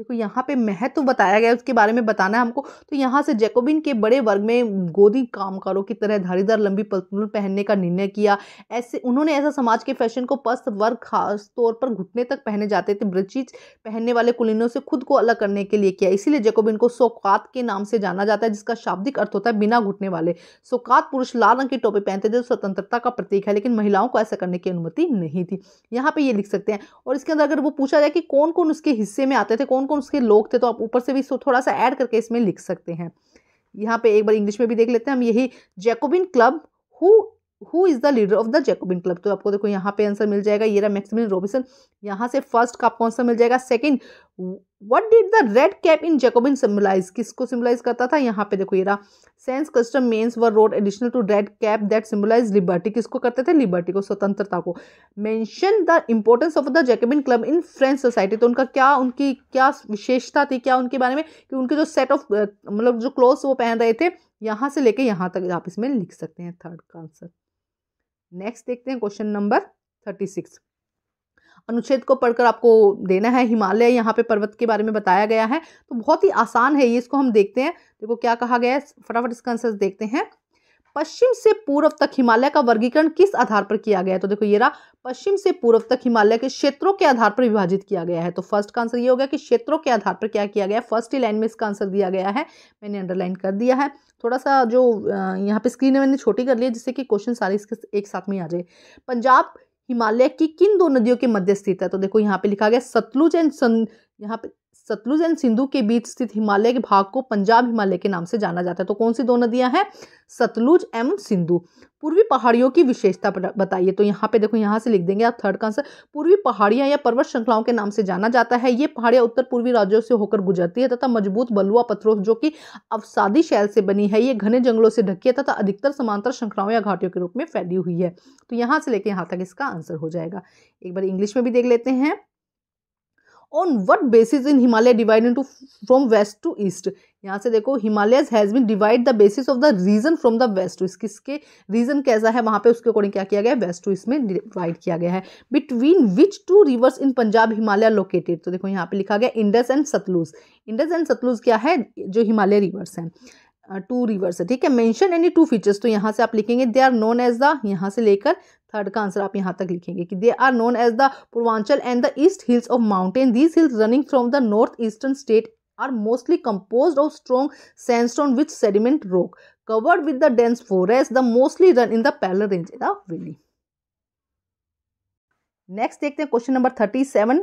देखो यहाँ पे महत्व बताया गया उसके बारे में बताना है हमको तो यहाँ से जैकोबिन के बड़े वर्ग में गोदी कामकारों की तरह धारीदार लंबी पतलून पहनने का निर्णय किया ऐसे उन्होंने ऐसा समाज के फैशन को पस्त वर्ग खास तौर पर घुटने तक पहने जाते थे ब्रचिज पहनने वाले कुलीनों से खुद को अलग करने के लिए किया इसीलिए जैकोबिन को सोकात के नाम से जाना जाता है जिसका शाब्दिक अर्थ होता है बिना घुटने वाले सोकात पुरुष लाल रंग की टोपी पहनते थे स्वतंत्रता का प्रतीक है लेकिन महिलाओं को ऐसा करने की अनुमति नहीं थी यहाँ पे ये लिख सकते हैं और इसके अंदर अगर वो पूछा जाए कि कौन कौन उसके हिस्से में आते थे कौन को उसके लोग थे तो आप ऊपर से भी थोड़ा सा ऐड करके इसमें लिख सकते हैं यहाँ पे एक बार इंग्लिश में भी देख लेते हैं हम यही Jacobin club who who is the leader of the Jacobin club तो आपको देखो यहाँ पे आंसर मिल जाएगा ये रहा मैक्सिमिन रोबिसन यहाँ से फर्स्ट का आपको आंसर मिल जाएगा second what did the red cap in Jacobin symbolise किसको सिम्बलाइज करता था यहाँ पे देखो ये रहा सेंस कस्टम मेन्स व road additional to red cap that symbolise liberty किसको करते थे लिबर्टी को स्वतंत्रता को mention the importance of the Jacobin club in French society तो उनका क्या उनकी क्या विशेषता थी क्या उनके बारे में कि उनके जो सेट ऑफ मतलब जो क्लोथ वो पहन रहे थे यहाँ से लेके यहाँ तक आप इसमें लिख सकते हैं थर्ड का आंसर नेक्स्ट देखते हैं क्वेश्चन नंबर थर्टी सिक्स अनुच्छेद को पढ़कर आपको देना है हिमालय यहाँ पे पर्वत के बारे में बताया गया है तो बहुत ही आसान है ये इसको हम देखते हैं देखो क्या कहा गया है फटाफट इसका आंसर देखते हैं पश्चिम से पूर्व तक हिमालय का वर्गीकरण किस आधार पर किया गया है तो देखो ये रहा पश्चिम से पूर्व तक हिमालय के क्षेत्रों के आधार पर विभाजित किया गया है तो फर्स्ट का आंसर ये हो गया कि क्षेत्रों के आधार पर क्या किया गया फर्स्ट ही लाइन में इसका आंसर दिया गया है मैंने अंडरलाइन कर दिया है थोड़ा सा जो यहाँ पे स्क्रीन है मैंने छोटी कर लिया जिससे कि क्वेश्चन सारे इसके एक साथ में आ जाए पंजाब हिमालय की किन दो नदियों के मध्य स्थित है तो देखो यहाँ पे लिखा गया सतलुज एंड सन यहाँ पे सतलुज एंड सिंधु के बीच स्थित हिमालय के भाग को पंजाब हिमालय के नाम से जाना जाता है तो कौन सी दो नदियां हैं सतलुज एवं सिंधु पूर्वी पहाड़ियों की विशेषता बताइए तो यहाँ पे देखो यहाँ से लिख देंगे आप थर्ड का आंसर पूर्वी पहाड़ियाँ या पर्वत श्रृंखलाओं के नाम से जाना जाता है ये पहाड़ियाँ उत्तर पूर्वी राज्यों से होकर गुजरती है तथा मजबूत बलुआ पत्थरों जो कि अवसादी शैल से बनी है ये घने जंगलों से ढकी है तथा अधिकतर समांतर श्रृंखलाओं या घाटियों के रूप में फैली हुई है तो यहाँ से लेकर यहाँ तक इसका आंसर हो जाएगा एक बार इंग्लिश में भी देख लेते हैं on what basis in Himalaya divide in two from west to east यहाँ से देखो Himalayas has been divide the basis of the region from the west to east किसके रीजन कैसा है वहाँ पे उसके अकॉर्डिंग क्या किया गया है वेस्ट टू ईस्ट में डिवाइड किया गया है between which two rivers in Punjab Himalaya located तो देखो यहाँ पे लिखा गया इंडस एंड सतलुज इंडस एंड सतलुज क्या है जो हिमालय रिवर्स हैं टू रिवर्स है ठीक है मेंशन एनी टू फीचर्स तो यहाँ से आप लिखेंगे they are known as the यहाँ से लेकर थर्ड का आंसर आप यहां तक लिखेंगे कि they are known as the Purvanchal and the east hills of mountain these hills running from the north eastern state are mostly compose of strong sandstone with sediment rock covered with the dense forest the mostly run in the parallel range in the valley next देखते हैं question number thirty seven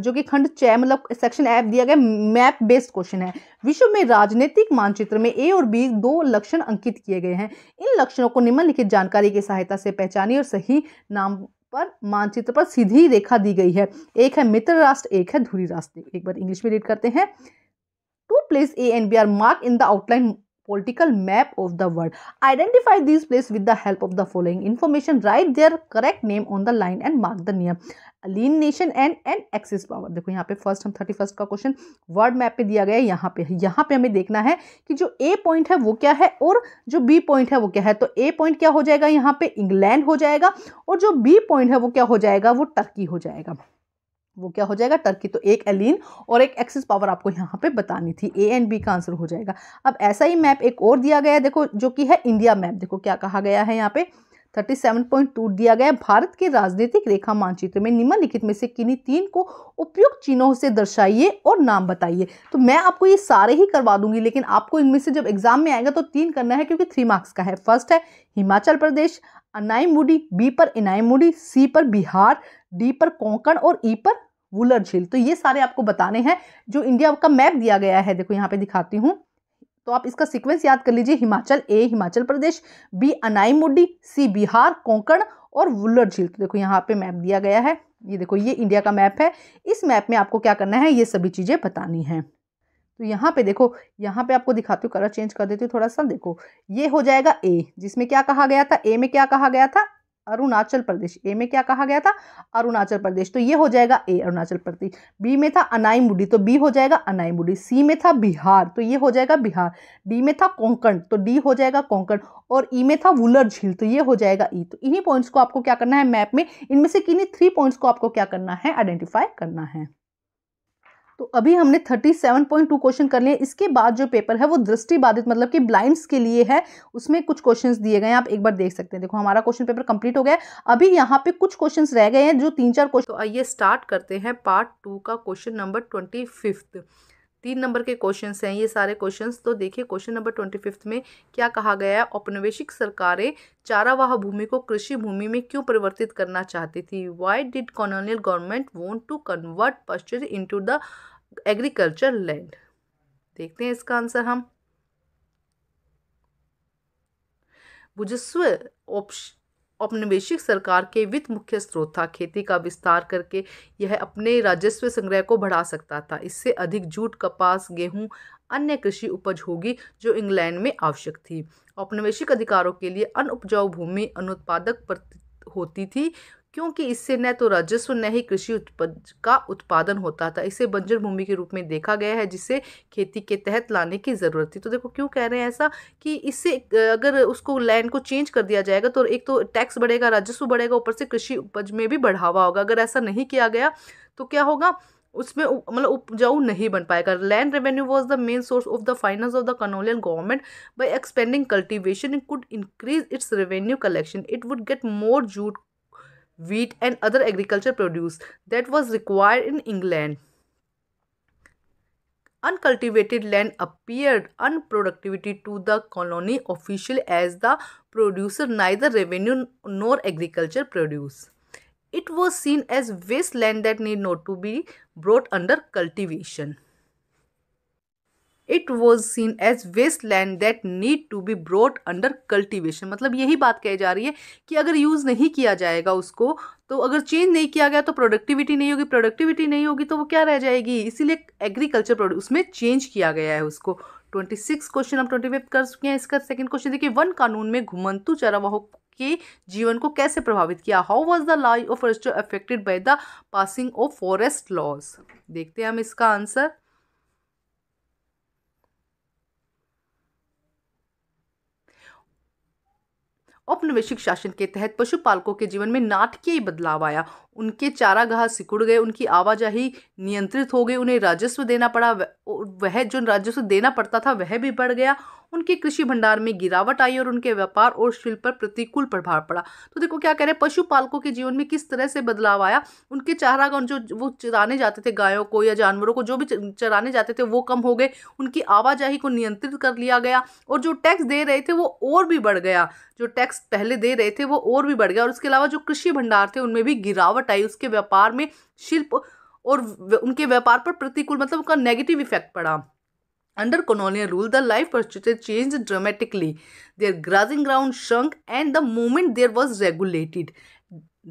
जो कि खंड छः मतलब section app दिया गया map based question है विश्व में राजनीतिक मानचित्र में ए और बी दो लक्षण अंकित किए गए हैं इन लक्षणों को निम्नलिखित जानकारी की सहायता से पहचानी और सही नाम पर मानचित्र पर सीधी रेखा दी गई है एक है मित्र राष्ट्र एक है धूरी राष्ट्र एक बार इंग्लिश में रीड करते हैं two place A and B are mark in the outline political map of the world identify this place with the help of the following information write their correct name on the line and mark the non aligned nation and an axis power देखो यहाँ पे first हम thirty first का question world map पे दिया गया है यहाँ पे यहाँ पे हमें देखना है कि जो ए पॉइंट है वो क्या है और जो बी पॉइंट है वो क्या है तो ए पॉइंट क्या हो जाएगा यहाँ पे इंग्लैंड हो जाएगा और जो बी पॉइंट है वो क्या हो जाएगा वो टर्की हो जाएगा वो क्या हो जाएगा टर्की तो एक एलिन और एक एक्सिस पावर आपको यहाँ पे बतानी थी ए एंड बी का आंसर हो जाएगा अब ऐसा ही मैप एक और दिया गया है देखो जो कि है इंडिया मैप देखो क्या कहा गया है यहाँ पे 37.2 दिया गया है भारत के राजनीतिक रेखा मानचित्र में निम्नलिखित में से किन्हीं तीन को उपयुक्त चिन्हों से दर्शाइए और नाम बताइए तो मैं आपको ये सारे ही करवा दूंगी लेकिन आपको इनमें से जब एग्जाम में आएगा तो तीन करना है क्योंकि थ्री मार्क्स का है फर्स्ट है हिमाचल प्रदेश अनाई मुडी बी पर इनाई मुडी सी पर बिहार डी पर कोंकण और ई e पर वुलर झील तो ये सारे आपको बताने हैं जो इंडिया का मैप दिया गया है देखो यहाँ पे दिखाती हूँ तो आप इसका सीक्वेंस याद कर लीजिए Himachal A Himachal Pradesh B Anaimudi C Bihar Konkan और वुलर झील तो देखो यहाँ पे मैप दिया गया है ये देखो ये इंडिया का मैप है इस मैप में आपको क्या करना है ये सभी चीज़ें बतानी हैं तो यहाँ पे देखो यहाँ पे आपको दिखाती हूँ कलर चेंज कर देती हूँ थोड़ा सा देखो ये हो जाएगा ए जिसमें क्या कहा गया था ए में क्या कहा गया था अरुणाचल प्रदेश ए में क्या कहा गया था अरुणाचल प्रदेश तो ये हो जाएगा ए अरुणाचल प्रदेश बी में था अनाईमुडी तो बी हो जाएगा अनाईमुडी सी में था बिहार तो ये हो जाएगा बिहार डी में था कोंकण तो डी हो जाएगा कोंकण और ई e में था वुलर झील तो ये हो जाएगा ई e. तो इन्हीं पॉइंट्स को आपको क्या करना है मैप में इनमें से किन्हीं थ्री पॉइंट्स को आपको क्या करना है आइडेंटिफाई करना है तो अभी हमने 37.2 क्वेश्चन कर लिए इसके बाद जो पेपर है वो दृष्टि बाधित मतलब कि ब्लाइंड्स के लिए है उसमें कुछ क्वेश्चंस दिए गए हैं आप एक बार देख सकते हैं देखो हमारा क्वेश्चन पेपर कंप्लीट हो गया अभी यहाँ पे कुछ क्वेश्चंस रह गए हैं जो तीन चार क्वेश्चन तो आइए स्टार्ट करते हैं पार्ट टू का क्वेश्चन नंबर ट्वेंटी तीन नंबर के क्वेश्चन हैं ये सारे क्वेश्चन तो देखिए क्वेश्चन नंबर ट्वेंटी फिफ्थ में क्या कहा गया है औपनिवेशिक सरकारें चारावाह भूमि को कृषि भूमि में क्यों परिवर्तित करना चाहती थी why did colonial government want to convert pasture to the agriculture land देखते हैं इसका आंसर हम ऑप्शन औपनिवेशिक सरकार के वित्त मुख्य स्रोत था खेती का विस्तार करके यह अपने राजस्व संग्रह को बढ़ा सकता था इससे अधिक जूट कपास गेहूं अन्य कृषि उपज होगी जो इंग्लैंड में आवश्यक थी औपनिवेशिक अधिकारों के लिए उपजाऊ भूमि अनुत्पादक होती थी क्योंकि इससे न तो राजस्व न ही कृषि उत्पाद का उत्पादन होता था इसे बंजर भूमि के रूप में देखा गया है जिसे खेती के तहत लाने की ज़रूरत थी तो देखो क्यों कह रहे हैं ऐसा कि इससे अगर उसको लैंड को चेंज कर दिया जाएगा तो एक तो टैक्स बढ़ेगा राजस्व बढ़ेगा ऊपर से कृषि उपज में भी बढ़ावा होगा अगर ऐसा नहीं किया गया तो क्या होगा उसमें मतलब उपजाऊ नहीं बन पाएगा land revenue was the main source of the finance of the colonial government by expanding cultivation it could increase its revenue collection it would get more jute wheat and other agriculture produce that was required in England. Uncultivated land appeared unproductivity to the colony official as the producer neither revenue nor agriculture produce. It was seen as wasteland that need not to be brought under cultivation. It was seen as waste land that need to be brought under cultivation मतलब यही बात कही जा रही है कि अगर use नहीं किया जाएगा उसको तो अगर चेंज नहीं किया गया तो प्रोडक्टिविटी नहीं होगी प्रोडक्टिविटी नहीं होगी तो वो क्या रह जाएगी इसीलिए एग्रीकल्चर प्रोडक्ट उसमें चेंज किया गया है उसको ट्वेंटी सिक्स क्वेश्चन हम ट्वेंटी फिफ्थ कर चुके हैं इसका सेकंड क्वेश्चन देखिए वन कानून में घुमंतु चरावाहों के जीवन को कैसे प्रभावित किया how was the life of forester affected by the passing of forest laws देखते हैं हम इसका आंसर औपनिवेशिक शासन के तहत पशुपालकों के जीवन में नाटकीय बदलाव आया उनके चारागाह सिकुड़ गए उनकी आवाजाही नियंत्रित हो गई उन्हें राजस्व देना पड़ा वह जो राजस्व देना पड़ता था वह भी बढ़ गया उनके कृषि भंडार में गिरावट आई और उनके व्यापार और शिल्प पर प्रतिकूल प्रभाव पड़ा तो देखो क्या कह रहे हैं पशुपालकों के जीवन में किस तरह से बदलाव आया उनके चारागाह जो वो चराने जाते थे गायों को या जानवरों को जो भी चराने जाते थे वो कम हो गए उनकी आवाजाही को नियंत्रित कर लिया गया और जो टैक्स दे रहे थे वो और भी बढ़ गया जो टैक्स पहले दे रहे थे वो और भी बढ़ गया और उसके अलावा जो कृषि भंडार थे उनमें भी गिरावट आई उसके व्यापार में शिल्प और उनके व्यापार पर प्रतिकूल मतलब उनका नेगेटिव इफेक्ट पड़ा Under colonial rule, the life prostitutes changed dramatically. Their grazing ground shrunk, and the moment there was regulated,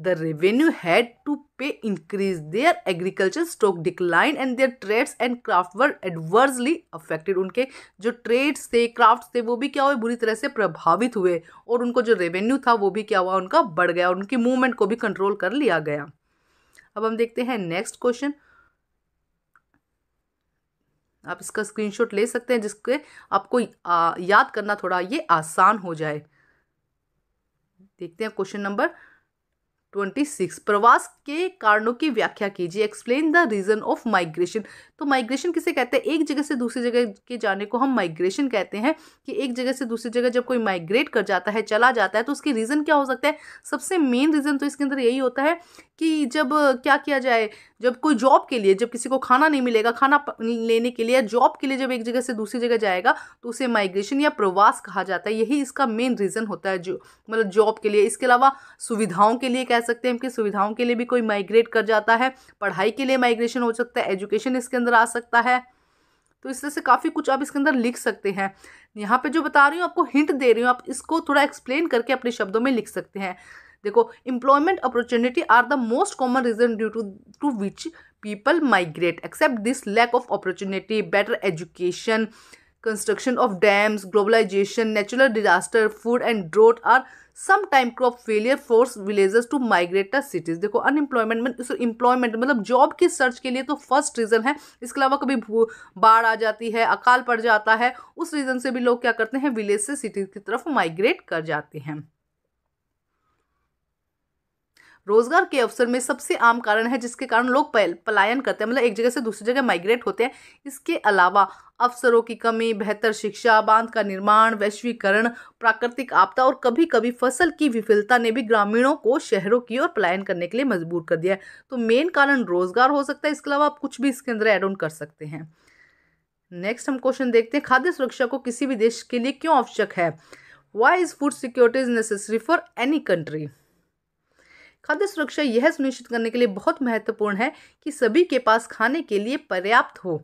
the revenue had to pay increase Their agriculture stock declined, and their trades and craft were adversely affected. उनके जो trades थे crafts थे वो भी क्या हुए बुरी तरह से प्रभावित हुए और उनको जो revenue था वो भी क्या हुआ उनका बढ़ गया उनकी movement को भी control कर लिया गया अब हम देखते हैं next question आप इसका स्क्रीनशॉट ले सकते हैं जिसके आपको याद करना थोड़ा ये आसान हो जाए देखते हैं क्वेश्चन नंबर ट्वेंटी सिक्स प्रवास के कारणों की व्याख्या कीजिए explain the reason of migration तो माइग्रेशन किसे कहते हैं एक जगह से दूसरी जगह के जाने को हम माइग्रेशन कहते हैं कि एक जगह से दूसरी जगह जब कोई माइग्रेट कर जाता है चला जाता है तो उसके रीज़न क्या हो सकता है सबसे मेन रीज़न तो इसके अंदर यही होता है कि जब क्या किया जाए जब कोई जॉब के लिए जब किसी को खाना नहीं मिलेगा खाना लेने के लिए जॉब के लिए जब एक जगह से दूसरी जगह जाएगा तो उसे माइग्रेशन या प्रवास कहा जाता है यही इसका मेन रीज़न होता है जो मतलब जॉब के लिए इसके अलावा सुविधाओं के लिए कह सकते हैं उनकी सुविधाओं के लिए भी कोई माइग्रेट कर जाता है पढ़ाई के लिए माइग्रेशन हो सकता है एजुकेशन इसके अंदर आ सकता है तो इस तरह से काफ़ी कुछ आप इसके अंदर लिख सकते हैं यहाँ पे जो बता रही हूँ आपको हिंट दे रही हूँ आप इसको थोड़ा एक्सप्लेन करके अपने शब्दों में लिख सकते हैं देखो employment opportunity are the most common reason due to to which people migrate except this lack of opportunity better education construction of dams, globalization, natural disaster, food and drought are sometime crop failure force villagers to migrate the cities देखो unemployment में employment मतलब job की search के लिए तो first reason है इसके अलावा कभी बाढ़ आ जाती है अकाल पड़ जाता है उस रीज़न से भी लोग क्या करते हैं विलेज से सिटीज की तरफ माइग्रेट कर जाते हैं रोजगार के अवसर में सबसे आम कारण है जिसके कारण लोग पलायन करते हैं मतलब एक जगह से दूसरी जगह माइग्रेट होते हैं इसके अलावा अवसरों की कमी बेहतर शिक्षा बांध का निर्माण वैश्वीकरण प्राकृतिक आपदा और कभी कभी फसल की विफलता ने भी ग्रामीणों को शहरों की ओर पलायन करने के लिए मजबूर कर दिया है तो मेन कारण रोजगार हो सकता है इसके अलावा आप कुछ भी इसके अंदर एड ऑन कर सकते हैं नेक्स्ट हम क्वेश्चन देखते हैं खाद्य सुरक्षा को किसी भी देश के लिए क्यों आवश्यक है why is food security is necessary for any country खाद्य सुरक्षा यह सुनिश्चित करने के लिए बहुत महत्वपूर्ण है कि सभी के पास खाने के लिए पर्याप्त हो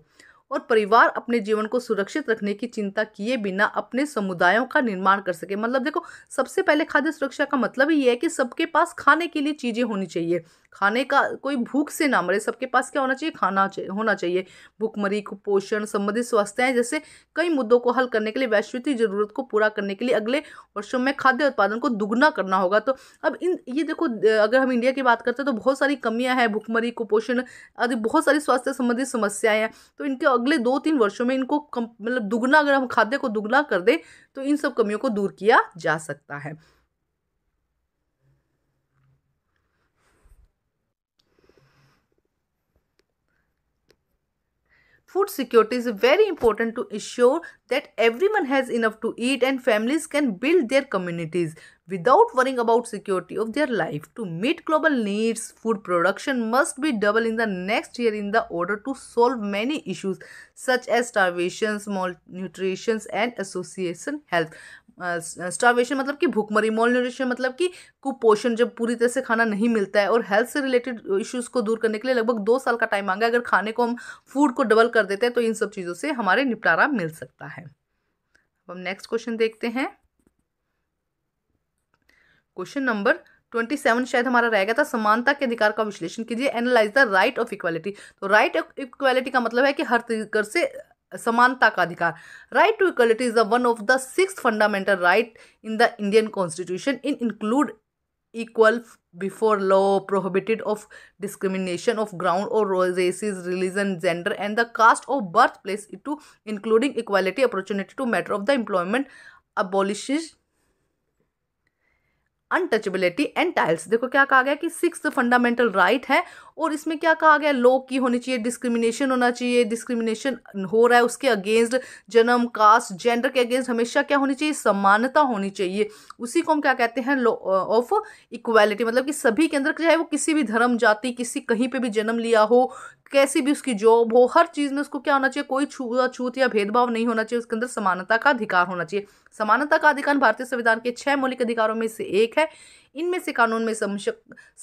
और परिवार अपने जीवन को सुरक्षित रखने की चिंता किए बिना अपने समुदायों का निर्माण कर सके मतलब देखो सबसे पहले खाद्य सुरक्षा का मतलब ये है कि सबके पास खाने के लिए चीज़ें होनी चाहिए खाने का कोई भूख से ना मरे सबके पास क्या होना चाहिए खाना चाहिए होना चाहिए भूखमरी कुपोषण संबंधित स्वास्थ्य जैसे कई मुद्दों को हल करने के लिए वैश्विक जरूरत को पूरा करने के लिए अगले वर्षों में खाद्य उत्पादन को दुगना करना होगा तो अब इन ये देखो अगर हम इंडिया की बात करते हैं तो बहुत सारी कमियाँ हैं भूखमरी कुपोषण आदि बहुत सारी स्वास्थ्य संबंधित समस्याएं हैं तो इनके अगले दो तीन वर्षों में इनको मतलब दुगना अगर हम खाद्य को दुगना कर दें तो इन सब कमियों को दूर किया जा सकता है Food security is very important to ensure that everyone has enough to eat and families can build their communities without worrying about security of their life. To meet global needs, food production must be double in the next year in the order to solve many issues such as starvation, malnutrition and association health. Starvation मतलब कि भूखमरी mall nutrition मतलब कि कुपोषण जब पूरी तरह से खाना नहीं मिलता है और हेल्थ से रिलेटेड इश्यूज़ को दूर करने के लिए लगभग दो साल का टाइम मांगा अगर खाने को हम फूड को डबल कर देते हैं तो इन सब चीज़ों से हमारे निपटारा मिल सकता है अब हम नेक्स्ट क्वेश्चन देखते हैं क्वेश्चन नंबर ट्वेंटी सेवन शायद हमारा रह गया था समानता के अधिकार का विश्लेषण कीजिए analyse the right of equality तो राइट ऑफ इक्वालिटी का मतलब है कि हर तरीके से समानता का अधिकार right to equality is the one of the six fundamental right in the Indian constitution in include equal before law prohibited of discrimination of ground और races religion gender and the caste of birth place it to including equality opportunity to matter of the employment abolish untouchability and titles देखो क्या कहा गया कि six fundamental right है और इसमें क्या कहा गया लोग की होनी चाहिए डिस्क्रिमिनेशन होना चाहिए डिस्क्रिमिनेशन हो रहा है उसके अगेंस्ट जन्म कास्ट जेंडर के अगेंस्ट हमेशा क्या होनी चाहिए समानता होनी चाहिए उसी को हम क्या कहते हैं लो ऑफ इक्वालिटी मतलब कि सभी के अंदर चाहे वो किसी भी धर्म जाति किसी कहीं पर भी जन्म लिया हो कैसी भी उसकी जॉब हो हर चीज़ में उसको क्या होना चाहिए कोई छूत या भेदभाव नहीं होना चाहिए उसके अंदर समानता का अधिकार होना चाहिए समानता का अधिकार भारतीय संविधान के छह मौलिक अधिकारों में से एक है इनमें से कानून में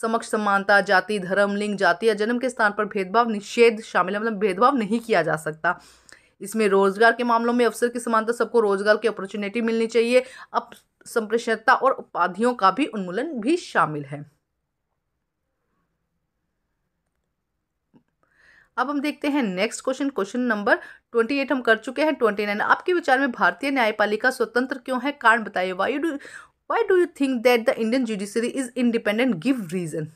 समक्ष समानता जाति धर्म लिंग जाति या जन्म के स्थान पर भेदभाव निषेध शामिल है मतलब भेदभाव नहीं किया जा सकता इसमें रोजगार के मामलों में अवसर की समानता सबको रोजगार की अपॉर्चुनिटी मिलनी चाहिए अब संप्रषणता और उपाधियों का भी उन्मूलन भी शामिल है अब हम देखते हैं next question question number twenty eight हम कर चुके हैं ट्वेंटी नाइन आपके विचार में भारतीय न्यायपालिका स्वतंत्र क्यों है कारण बताइए वायु Why do you think that the Indian judiciary is independent? Give reason.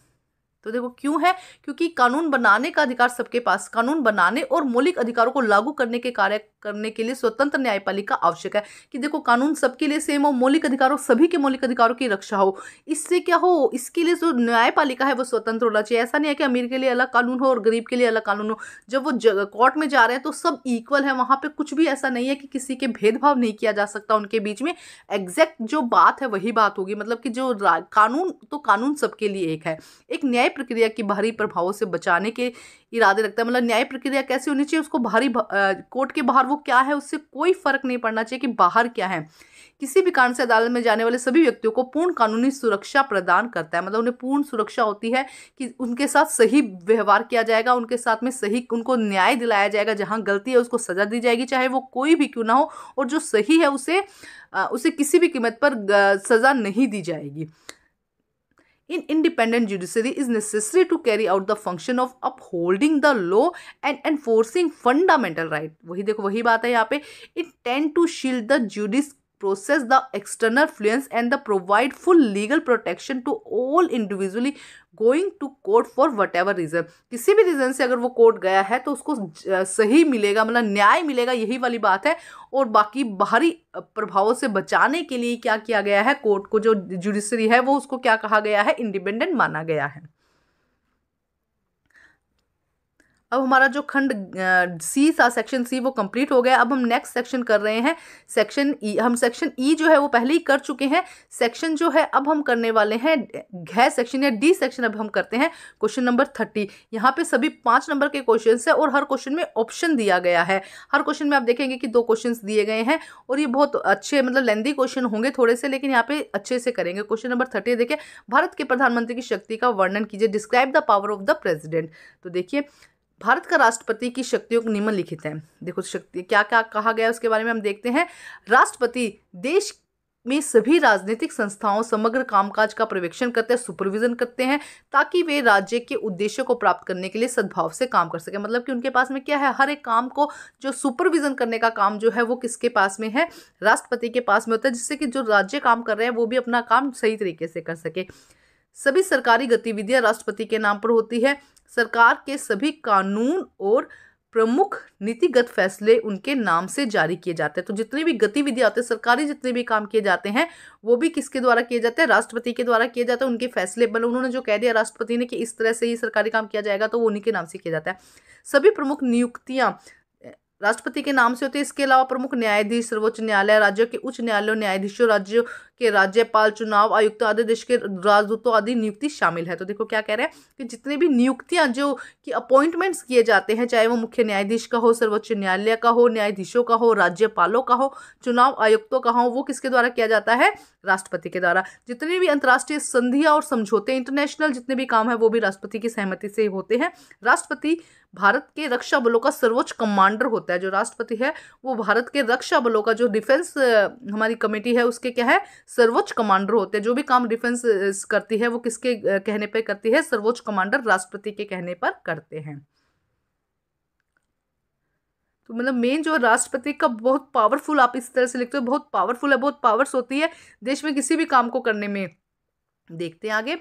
तो देखो क्यों है क्योंकि कानून बनाने का अधिकार सबके पास कानून बनाने और मौलिक अधिकारों को लागू करने के कार्य करने के लिए स्वतंत्र न्यायपालिका आवश्यक है कि देखो कानून सबके लिए सेम हो मौलिक अधिकारों सभी के मौलिक अधिकारों की रक्षा हो इससे क्या हो इसके लिए जो न्यायपालिका है वो स्वतंत्र होना चाहिए ऐसा नहीं है कि अमीर के लिए अलग कानून हो और गरीब के लिए अलग कानून हो जब वो कोर्ट में जा रहे हैं तो सब इक्वल है वहाँ पर कुछ भी ऐसा नहीं है कि किसी के भेदभाव नहीं किया जा सकता उनके बीच में एग्जैक्ट जो बात है वही बात होगी मतलब कि जो कानून तो कानून सबके लिए एक है एक न्याय प्रक्रिया की बाहरी प्रभावों से बचाने के इरादे रखता है मतलब न्याय प्रक्रिया कैसे होनी चाहिए उसको बाहरी कोर्ट के बाहर वो क्या है उससे कोई फर्क नहीं पड़ना चाहिए कि बाहर क्या है किसी भी कारण से अदालत में जाने वाले सभी व्यक्तियों को पूर्ण कानूनी सुरक्षा प्रदान करता है मतलब उन्हें पूर्ण सुरक्षा होती है कि उनके साथ सही व्यवहार किया जाएगा उनके साथ में सही उनको न्याय दिलाया जाएगा जहां गलती है उसको सजा दी जाएगी चाहे वो कोई भी क्यों ना हो और जो सही है उसे उसे किसी भी कीमत पर सज़ा नहीं दी जाएगी an independent judiciary is necessary to carry out the function of upholding the law and enforcing fundamental right वही देखो वही बात है यहाँ पे it tend to shield the judicial process the external fluence and the provide full legal protection to all individually going to court for whatever reason किसी भी reason से अगर वो कोर्ट गया है तो उसको सही मिलेगा मतलब न्याय मिलेगा यही वाली बात है और बाकी बाहरी प्रभावों से बचाने के लिए क्या किया गया है कोर्ट को जो जुडिशरी है वो उसको क्या कहा गया है इंडिपेंडेंट माना गया है अब हमारा जो खंड सी था सेक्शन सी वो कंप्लीट हो गया अब हम नेक्स्ट सेक्शन कर रहे हैं सेक्शन ई e, हम सेक्शन ई e जो है वो पहले ही कर चुके हैं सेक्शन जो है अब हम करने वाले हैं घ सेक्शन या डी सेक्शन अब हम करते हैं क्वेश्चन नंबर थर्टी यहाँ पे सभी पाँच नंबर के क्वेश्चन है और हर क्वेश्चन में ऑप्शन दिया गया है हर क्वेश्चन में आप देखेंगे कि दो क्वेश्चन दिए गए हैं और ये बहुत अच्छे मतलब लेंदी क्वेश्चन होंगे थोड़े से लेकिन यहाँ पे अच्छे से करेंगे क्वेश्चन नंबर थर्टी देखिए भारत के प्रधानमंत्री की शक्ति का वर्णन कीजिए describe the power of the president तो देखिए भारत का राष्ट्रपति की शक्तियों को निम्नलिखित है देखो शक्ति क्या क्या कहा गया उसके बारे में हम देखते हैं राष्ट्रपति देश में सभी राजनीतिक संस्थाओं समग्र कामकाज का पर्यवेक्षण करते हैं सुपरविजन करते हैं ताकि वे राज्य के उद्देश्यों को प्राप्त करने के लिए सद्भाव से काम कर सकें मतलब कि उनके पास में क्या है हर एक काम को जो सुपरविजन करने का काम जो है वो किसके पास में है राष्ट्रपति के पास में होता है जिससे कि जो राज्य काम कर रहे हैं वो भी अपना काम सही तरीके से कर सके सभी सरकारी गतिविधियां राष्ट्रपति के नाम पर होती है सरकार के सभी कानून और प्रमुख नीतिगत फैसले उनके नाम से जारी किए जाते हैं तो जितनी भी गतिविधियां आते हैं सरकारी जितने भी काम किए जाते हैं वो भी किसके द्वारा किए जाते हैं राष्ट्रपति के द्वारा किए जाते हैं उनके फैसले बल मतलब उन्होंने जो कह दिया राष्ट्रपति ने कि इस तरह से ये सरकारी काम किया जाएगा तो वो उन्हीं के नाम से किया जाता है सभी प्रमुख नियुक्तियाँ राष्ट्रपति के नाम से होते हैं इसके अलावा प्रमुख न्यायाधीश सर्वोच्च न्यायालय राज्यों के उच्च न्यायालयों न्यायाधीशों राज्यों के राज्यपाल चुनाव आयुक्त आदि देश के राजदूतों आदि नियुक्ति शामिल है तो देखो क्या कह रहे हैं कि जितने भी नियुक्तियां जो कि अपॉइंटमेंट्स किए जाते हैं चाहे वो मुख्य न्यायाधीश का हो सर्वोच्च न्यायालय का हो न्यायाधीशों का हो राज्यपालों का हो चुनाव आयुक्तों का हो वो किसके द्वारा किया जाता है राष्ट्रपति के द्वारा जितनी भी अंतर्राष्ट्रीय संधियाँ और समझौते इंटरनेशनल जितने भी काम है वो भी राष्ट्रपति की सहमति से होते हैं राष्ट्रपति भारत के रक्षा बलों का सर्वोच्च कमांडर होता है जो राष्ट्रपति है वो भारत के रक्षा बलों का जो डिफेंस हमारी कमेटी है उसके क्या है सर्वोच्च कमांडर होते हैं जो भी काम डिफेंस करती है वो किसके कहने पर करती है सर्वोच्च कमांडर राष्ट्रपति के कहने पर करते हैं तो मतलब मेन जो राष्ट्रपति का बहुत पावरफुल आप इस तरह से लिखते हो बहुत पावरफुल है बहुत पावर्स होती है देश में किसी भी काम को करने में देखते हैं आगे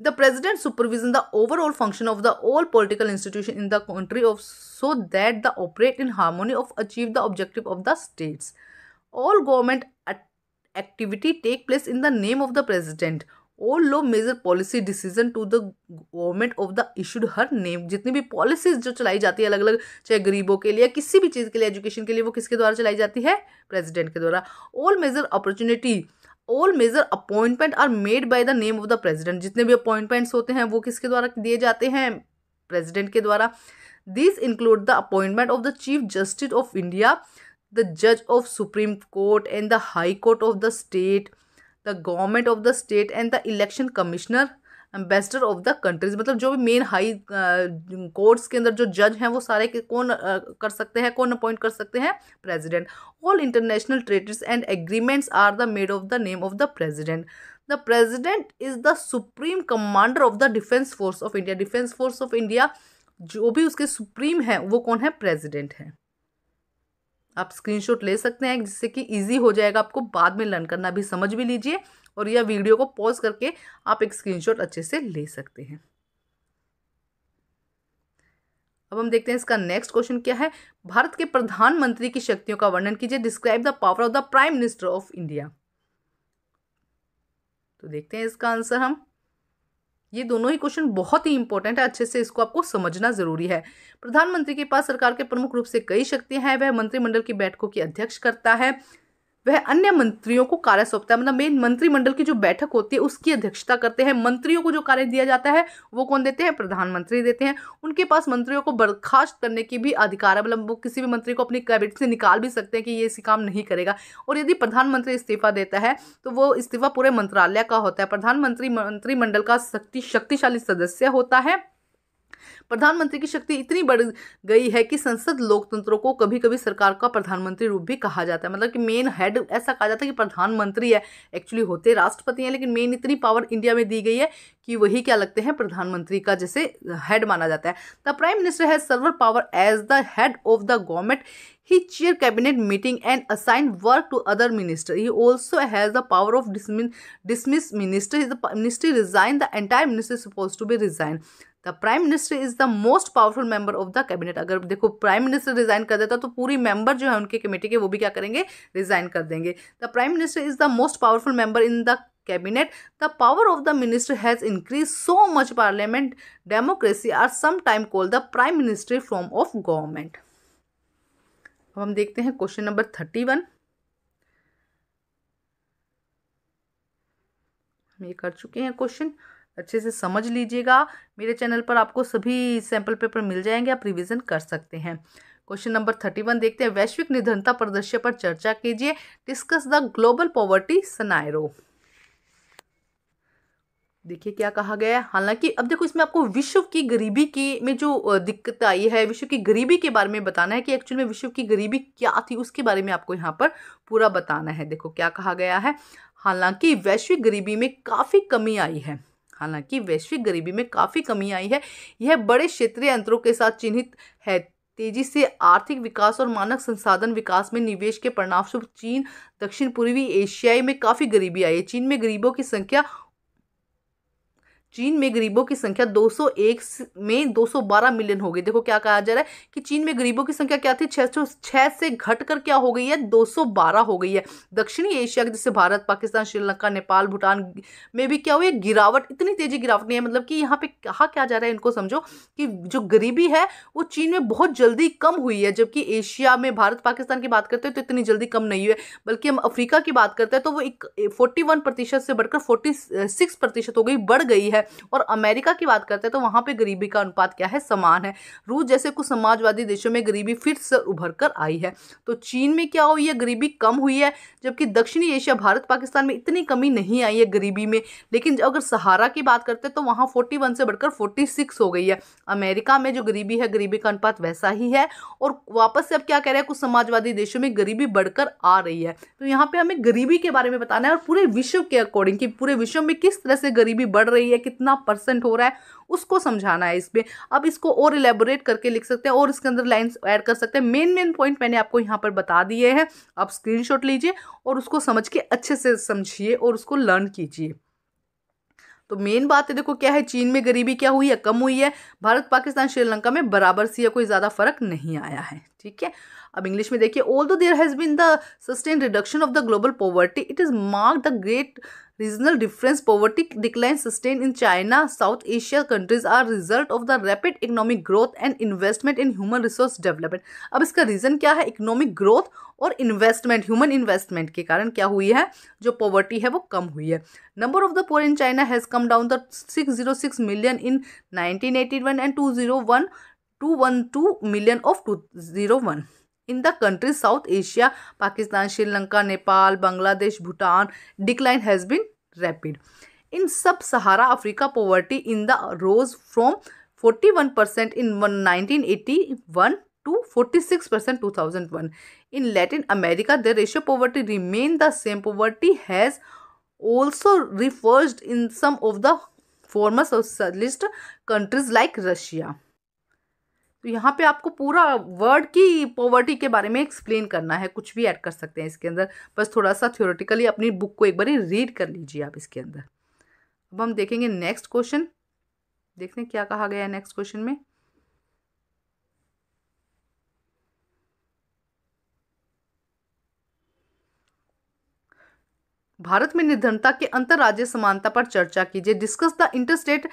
the president supervision the overall function of the all political institution in the country of so that the operate in harmony of achieve the objective of the states all government activity take place in the name of the president all low major policy decision to the government of the issued her name जितनी भी policies जो चलाई जाती है अलग अलग चाहे गरीबों के लिए किसी भी चीज़ के लिए एजुकेशन के लिए वो किसके द्वारा चलाई जाती है प्रेजिडेंट के द्वारा all major opportunity all major appointment are made by the name of the president जितने भी अपॉइंटमेंट्स होते हैं वो किसके द्वारा दिए जाते हैं प्रेजिडेंट के द्वारा this include the appointment of the chief justice of India the जज of supreme court and the high court of the state the government of the state and the election commissioner ambassador of the countries मतलब जो भी main high courts के अंदर जो जज हैं वो सारे के कौन uh, कर सकते हैं कौन अपॉइंट कर सकते हैं president all international treaties and agreements are the made of the name of the president the president is the supreme commander of the defence force of India defence force of India जो भी उसके supreme है वो कौन है president है आप screenshot ले सकते हैं जिससे कि इजी हो जाएगा आपको बाद में लर्न करना भी समझ भी लीजिए और यह वीडियो को पॉज करके आप एक स्क्रीनशॉट अच्छे से ले सकते हैं अब हम देखते हैं इसका नेक्स्ट क्वेश्चन क्या है भारत के प्रधानमंत्री की शक्तियों का वर्णन कीजिए describe the power of the prime minister of India तो देखते हैं इसका आंसर हम ये दोनों ही क्वेश्चन बहुत ही इंपॉर्टेंट है अच्छे से इसको आपको समझना जरूरी है प्रधानमंत्री के पास सरकार के प्रमुख रूप से कई शक्तियां हैं वह मंत्रिमंडल की बैठकों की अध्यक्ष करता है वह अन्य मंत्रियों को कार्य सौंपता है मतलब मेन मंत्रिमंडल की जो बैठक होती है उसकी अध्यक्षता करते हैं मंत्रियों को जो कार्य दिया जाता है वो कौन देते हैं प्रधानमंत्री देते हैं उनके पास मंत्रियों को बर्खास्त करने की भी अधिकार है मतलब वो किसी भी मंत्री को अपनी कैबिनेट से निकाल भी सकते हैं कि ये इसी काम नहीं करेगा और यदि प्रधानमंत्री इस्तीफा देता है तो वो इस्तीफा पूरे मंत्रालय का होता है प्रधानमंत्री मंत्रिमंडल का शक्ति शक्तिशाली सदस्य होता है प्रधानमंत्री की शक्ति इतनी बढ़ गई है कि संसद लोकतंत्रों को कभी कभी सरकार का प्रधानमंत्री रूप भी कहा जाता है मतलब कि मेन हेड ऐसा कहा जाता है कि प्रधानमंत्री है एक्चुअली होते राष्ट्रपति हैं लेकिन मेन इतनी पावर इंडिया में दी गई है कि वही क्या लगते हैं प्रधानमंत्री का जैसे हेड माना जाता है the prime minister has several power as the head of the government he chair cabinet meeting and assign work to other minister he also has the power of dismiss minister minister the ministry resign the entire minister is supposed the prime minister is the most powerful member of the cabinet अगर देखो prime minister resign कर देता तो पूरी member जो है उनके committee के वो भी क्या करेंगे रिजाइन कर देंगे the prime minister is the most powerful member in the cabinet the power of the minister has increase so much parliament democracy are some time call the prime minister form of government अब हम देखते हैं question number thirty one हम ये कर चुके हैं question अच्छे से समझ लीजिएगा मेरे चैनल पर आपको सभी सैंपल पेपर मिल जाएंगे आप रिविज़न कर सकते हैं क्वेश्चन नंबर थर्टी वन देखते हैं वैश्विक निर्धनता प्रदर्श्य पर चर्चा कीजिए discuss the global poverty scenario देखिए क्या कहा गया है हालांकि अब देखो इसमें आपको विश्व की गरीबी की में जो दिक्कत आई है विश्व की गरीबी के बारे में बताना है कि एक्चुअल में विश्व की गरीबी क्या थी उसके बारे में आपको यहाँ पर पूरा बताना है देखो क्या कहा गया है हालांकि वैश्विक गरीबी में काफ़ी कमी आई है हालांकि वैश्विक गरीबी में काफ़ी कमी आई है यह बड़े क्षेत्रीय अंतरों के साथ चिन्हित है तेजी से आर्थिक विकास और मानव संसाधन विकास में निवेश के परिणामस्वरूप चीन दक्षिण पूर्वी एशियाई में काफ़ी गरीबी आई है चीन में गरीबों की संख्या चीन में गरीबों की संख्या 201 में 212 मिलियन हो गई देखो क्या कहा जा रहा है कि चीन में गरीबों की संख्या क्या थी छः सौ छः से घटकर क्या हो गई है 212 हो गई है दक्षिणी एशिया जैसे भारत पाकिस्तान श्रीलंका नेपाल भूटान में भी क्या हुई है गिरावट इतनी तेजी गिरावट नहीं है मतलब कि यहाँ पे कहा क्या जा रहा है इनको समझो कि जो गरीबी है वो चीन में बहुत जल्दी कम हुई है जबकि एशिया में भारत पाकिस्तान की बात करते हैं तो इतनी जल्दी कम नहीं हुई है बल्कि हम अफ्रीका की बात करते हैं तो वो एक फोर्टी प्रतिशत से बढ़कर फोर्टी प्रतिशत हो गई बढ़ गई है है और अमेरिका की बात करते हैं तो वहाँ पर गरीबी का अनुपात क्या है समान है रूस जैसे कुछ समाजवादी देशों में गरीबी फिर से उभर कर आई है तो चीन में क्या हुई है गरीबी कम हुई है जबकि दक्षिणी एशिया भारत पाकिस्तान में इतनी कमी नहीं आई है गरीबी में लेकिन अगर सहारा की बात करते हैं तो वहाँ फोर्टी से बढ़कर फोर्टी हो गई है अमेरिका में जो गरीबी है गरीबी का अनुपात वैसा ही है और वापस से अब क्या कह रहे हैं कुछ समाजवादी देशों में गरीबी बढ़कर आ रही है तो यहाँ पे हमें गरीबी के बारे में बताना है और पूरे विश्व के अकॉर्डिंग कि पूरे विश्व में किस तरह से गरीबी बढ़ रही है कि कितना परसेंट हो रहा है उसको समझाना है इसमें अब इसको और इलेबोरेट करके लिख सकते हैं और इसके अंदर लाइंस ऐड कर सकते हैं मेन मेन पॉइंट मैंने आपको यहाँ पर बता दिए हैं आप स्क्रीनशॉट लीजिए और उसको समझ के अच्छे से समझिए और उसको लर्न कीजिए तो मेन बात है देखो क्या है चीन में गरीबी क्या हुई है कम हुई है भारत पाकिस्तान श्रीलंका में बराबर सी है कोई ज़्यादा फर्क नहीं आया है ठीक है अब इंग्लिश में देखिए although there has been the sustain reduction of the global poverty it is mark the great Regional difference poverty decline sustained in China, South Asia countries are result of the rapid economic growth and investment in human resource development. अब इसका reason क्या है economic growth और investment human investment के कारण क्या हुई है जो पॉवर्टी है वो कम हुई है number of the poor in China has come down the six zero six million in nineteen eighty one and two zero one two one two million of two zero one in the country South Asia Pakistan Sri Lanka Nepal Bangladesh Bhutan decline has been rapid in sub Sahara Africa poverty in the rose from 41 percent in 1981 to 46 percent 2001 in Latin America the ratio poverty remain the same poverty has also refers in some of the former socialist countries like Russia तो यहाँ पे आपको पूरा word की poverty के बारे में explain करना है कुछ भी ऐड कर सकते हैं इसके अंदर बस थोड़ा सा थ्योरेटिकली अपनी बुक को एक बार रीड कर लीजिए आप इसके अंदर अब हम देखेंगे नेक्स्ट क्वेश्चन देखते हैं क्या कहा गया है नेक्स्ट क्वेश्चन में भारत में निर्धनता के अंतर्राज्यीय समानता पर चर्चा कीजिए discuss the interstate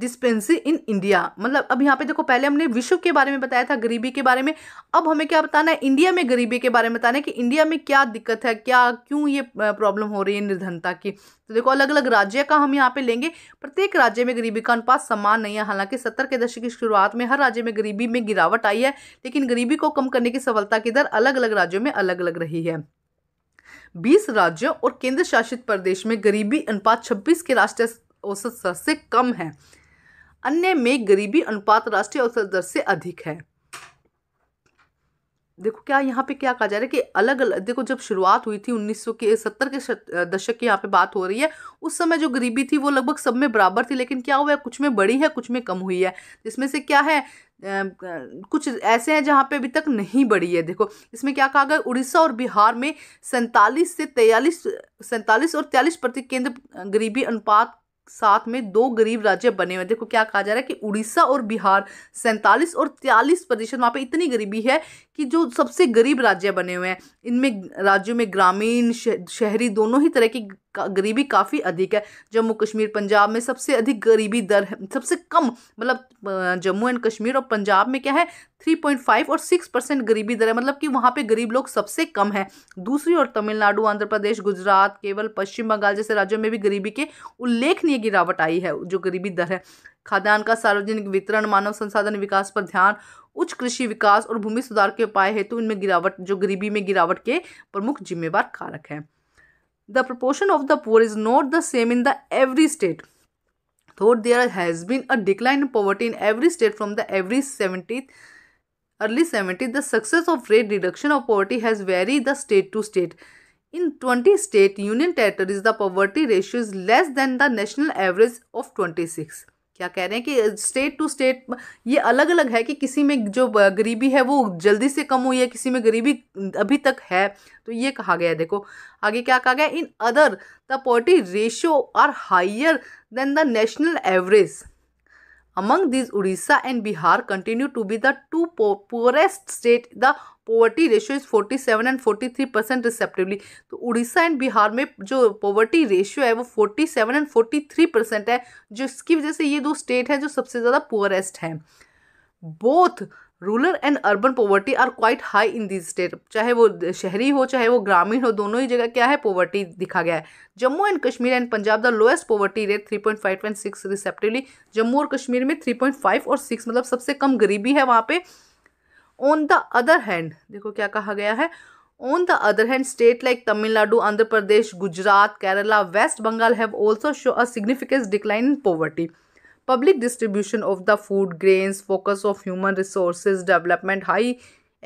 dispensary in India मतलब अब यहाँ पे देखो पहले हमने विश्व के बारे में बताया था गरीबी के बारे में अब हमें क्या बताना है इंडिया में गरीबी के बारे में बताना है कि इंडिया में क्या दिक्कत है क्या क्यों ये प्रॉब्लम हो रही है निर्धनता की तो देखो अलग अलग राज्य का हम यहाँ पे लेंगे प्रत्येक राज्य में गरीबी का अनुपात समान नहीं है हालांकि सत्तर के दशक की शुरुआत में हर राज्य में गरीबी में गिरावट आई है लेकिन गरीबी को कम करने की सफलता की दर अलग अलग राज्यों में अलग अलग रही है बीस राज्यों और केंद्र शासित प्रदेश में गरीबी अनुपात छब्बीस के राष्ट्रीय औसत से कम है अन्य में गरीबी अनुपात राष्ट्रीय औसत दर से अधिक है देखो क्या यहाँ पे क्या कहा जा रहा है कि अलग अलग देखो जब शुरुआत हुई थी उन्नीस के सत्तर के दशक की यहाँ पे बात हो रही है उस समय जो गरीबी थी वो लगभग सब में बराबर थी लेकिन क्या हुआ है कुछ में बड़ी है कुछ में कम हुई है जिसमें से क्या है कुछ ऐसे हैं जहाँ पे अभी तक नहीं बढ़ी है देखो इसमें क्या कहा गया उड़ीसा और बिहार में सैंतालीस से तेयालीस सैंतालीस और तेयालीस प्रति केंद्र गरीबी अनुपात साथ में दो गरीब राज्य बने हुए देखो क्या कहा जा रहा है कि उड़ीसा और बिहार सैंतालीस और त्यालीस प्रतिशत वहाँ पर इतनी गरीबी है कि जो सबसे गरीब राज्य बने हुए हैं इनमें राज्यों में ग्रामीण शहरी दोनों ही तरह की गरीबी काफ़ी अधिक है जम्मू कश्मीर पंजाब में सबसे अधिक गरीबी दर है सबसे कम मतलब जम्मू एंड कश्मीर और पंजाब में क्या है 3.5 और 6 परसेंट गरीबी दर है मतलब कि वहाँ पे गरीब लोग सबसे कम है दूसरी ओर तमिलनाडु आंध्र प्रदेश गुजरात केवल पश्चिम बंगाल जैसे राज्यों में भी गरीबी के उल्लेखनीय गिरावट आई है जो गरीबी दर है खाद्यान्न का सार्वजनिक वितरण मानव संसाधन विकास पर ध्यान उच्च कृषि विकास और भूमि सुधार के उपाय हेतु इनमें गिरावट जो गरीबी में गिरावट के प्रमुख जिम्मेवार कारक है the proportion of the poor is not the same in the every state thought there has been a decline poverty in every state from the every seventy early seventy the success of rate reduction of poverty has very the state to state in twenty state union territories the poverty ratio is less than the national average of twenty six क्या कह रहे हैं कि state to state ये अलग अलग है कि किसी में जो गरीबी है वो जल्दी से कम हुई है किसी में गरीबी अभी तक है तो ये कहा गया है देखो आगे क्या कहा गया in other the poverty ratio are higher than the national average Among these, Odisha and Bihar continue to be the two poorest state. The poverty ratio is forty seven and forty three percent respectively तो Orissa and Bihar में जो poverty ratio है वो forty seven and forty three percent है जिसकी वजह से ये दो स्टेट हैं जो सबसे ज़्यादा पुअरेस्ट हैं both rural and urban poverty are quite high in this state चाहे वो शहरी हो चाहे वो ग्रामीण हो दोनों ही जगह क्या है पोवर्टी दिखा गया है Jammu and Kashmir and Punjab the lowest poverty rate three point five and six respectively Jammu और कश्मीर में थ्री पॉइंट फाइव और सिक्स मतलब सबसे कम गरीबी है वहाँ पे ऑन द अदर हैंड देखो क्या कहा गया है on the other hand state like Tamil Nadu Andhra Pradesh Gujarat Kerala West Bengal have also show a significance decline in poverty public distribution of the food grains focus of human resources development high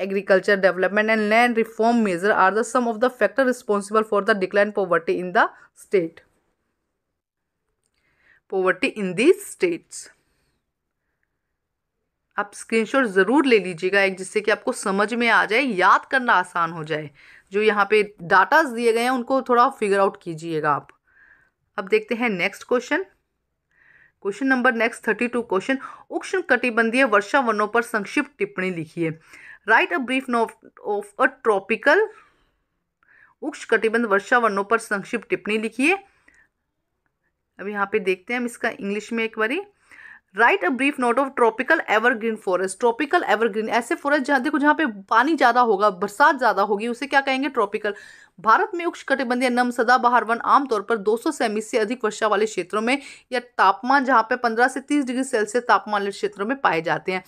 agriculture development and land reform measure are the some of the factor responsible for the decline poverty in the state poverty in these states आप screenshot ज़रूर ले लीजिएगा एक जिससे कि आपको समझ में आ जाए याद करना आसान हो जाए जो यहाँ पे डाटाज दिए गए हैं उनको थोड़ा फिगर आउट कीजिएगा आप अब देखते हैं next question question number next thirty two question उष्ण कटिबंधीय वर्षा वनों पर संक्षिप्त टिप्पणी लिखिए write a brief note of a tropical उक्ष कटिबंध वर्षा वनों पर संक्षिप्त टिप्पणी लिखिए अब यहाँ पे देखते हैं हम इसका इंग्लिश में एक बारी write a brief note of tropical evergreen forest tropical evergreen ऐसे फॉरेस्ट जहाँ देखो जहाँ पे पानी ज़्यादा होगा बरसात ज़्यादा होगी उसे क्या कहेंगे ट्रॉपिकल भारत में कटिबंधीय नम सदाबहार वन आमतौर पर 200 सेमी से अधिक वर्षा वाले क्षेत्रों में या तापमान जहाँ पे 15 से 30 डिग्री सेल्सियस तापमान वाले क्षेत्रों में पाए जाते हैं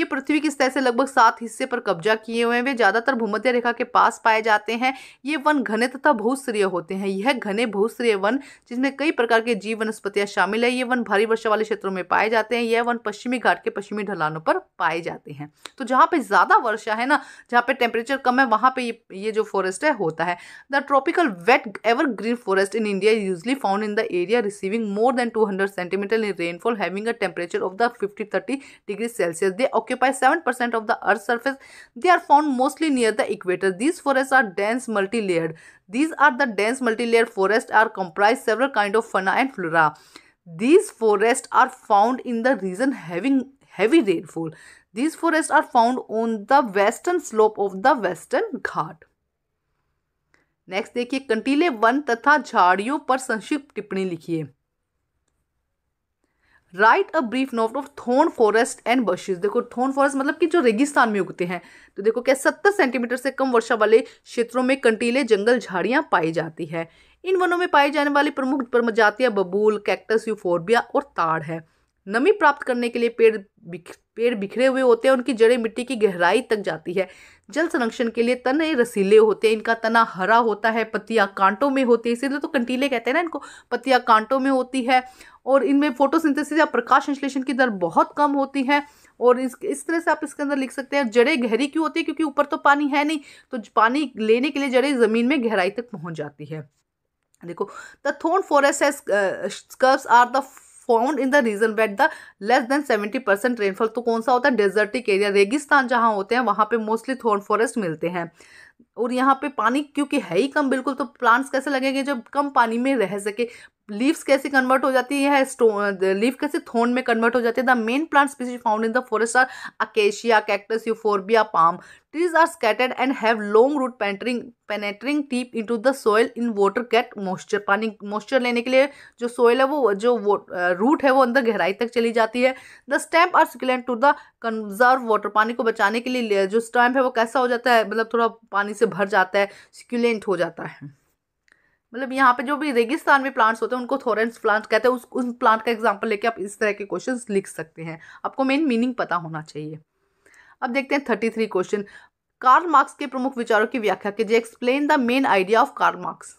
ये पृथ्वी की सतह से लगभग सात हिस्से पर कब्जा किए हुए हैं वे ज़्यादातर भूमध्य रेखा के पास पाए जाते हैं ये वन घने तथा बहुश्रेय होते हैं यह घने बहुश्रेय वन जिसमें कई प्रकार के जीव वनस्पतियाँ शामिल है ये वन भारी वर्षा वाले क्षेत्रों में पाए जाते हैं यह वन पश्चिमी घाट के पश्चिमी ढलानों पर पाए जाते हैं तो जहाँ पर ज़्यादा वर्षा है ना जहाँ पर टेम्परेचर कम है वहाँ पर ये, जो फॉरेस्ट है होता है the tropical wet evergreen forest in India usually found in the area receiving more than two hundred centimetre in rainfall having a temperature of the fifty thirty degree Celsius they occupy 7% of the earth's surface. They are found mostly near the equator. These forests are dense multi-layered. These are the dense multi-layered forests are comprised several kind of fauna and flora. These forests are found in the region having heavy rainfall. These forests are found on the western slope of the western ghat. Next देखिए कंटीले वन तथा झाड़ियों पर संक्षिप्त टिप्पणी लिखिए write a brief note of thorn forest and bushes देखो थोन फॉरेस्ट मतलब कि जो रेगिस्तान में उगते हैं तो देखो क्या सत्तर सेंटीमीटर से कम वर्षा वाले क्षेत्रों में कंटीले जंगल झाड़ियाँ पाई जाती है इन वनों में पाई जाने वाली प्रमुख प्रजातियाँ बबूल कैक्टस यूफोर्बिया और ताड़ है नमी प्राप्त करने के लिए पेड़ पेड़ बिखरे हुए होते हैं उनकी जड़ें मिट्टी की गहराई तक जाती है जल संरक्षण के लिए तने रसीले होते हैं इनका तना हरा होता है पत्तियाँ कांटों में होती है इसीलिए तो कंटीले कहते हैं ना इनको पत्तियाँ कांटों में होती है और इनमें फोटोसिंथेसिस या प्रकाश संश्लेषण की दर बहुत कम होती है और इस इस तरह से आप इसके अंदर लिख सकते हैं जड़ें गहरी क्यों होती है क्योंकि ऊपर तो पानी है नहीं तो पानी लेने के लिए जड़ें ज़मीन में गहराई तक पहुँच जाती है देखो the thorn forest scrubs are the found in the region wet the less than seventy percent rainfall तो कौन सा होता है डेजर्टिक एरिया रेगिस्तान जहाँ होते हैं वहाँ पे मोस्टली थॉर्न फॉरेस्ट मिलते हैं और यहाँ पे पानी क्योंकि है ही कम बिल्कुल तो प्लांट्स कैसे लगेंगे जब कम पानी में रह सके लीव्स कैसे कन्वर्ट हो जाती है लीव कैसे थोन में कन्वर्ट हो जाती है the main plant species found in the forest are acacia cactus euphorbia palm trees are scattered and have long root penetrating penetrating deep into the soil in water get moisture पानी moisture लेने के लिए जो soil है वो जो root है वो अंदर गहराई तक चली जाती है the stem are succulent to the conserve water पानी को बचाने के लिए जो स्टैम्प है वो कैसा हो जाता है मतलब थोड़ा पानी से भर जाता है सिक्यूलेंट हो जाता है मतलब यहाँ पे जो भी रेगिस्तान में प्लांट्स होते हैं उनको थोरेंस प्लांट कहते हैं उस उन प्लांट का एग्जाम्पल लेके आप इस तरह के क्वेश्चन लिख सकते हैं आपको मेन मीनिंग पता होना चाहिए अब देखते हैं thirty three question Karl Marx के प्रमुख विचारों की व्याख्या कीजिए explain the main idea of Karl Marx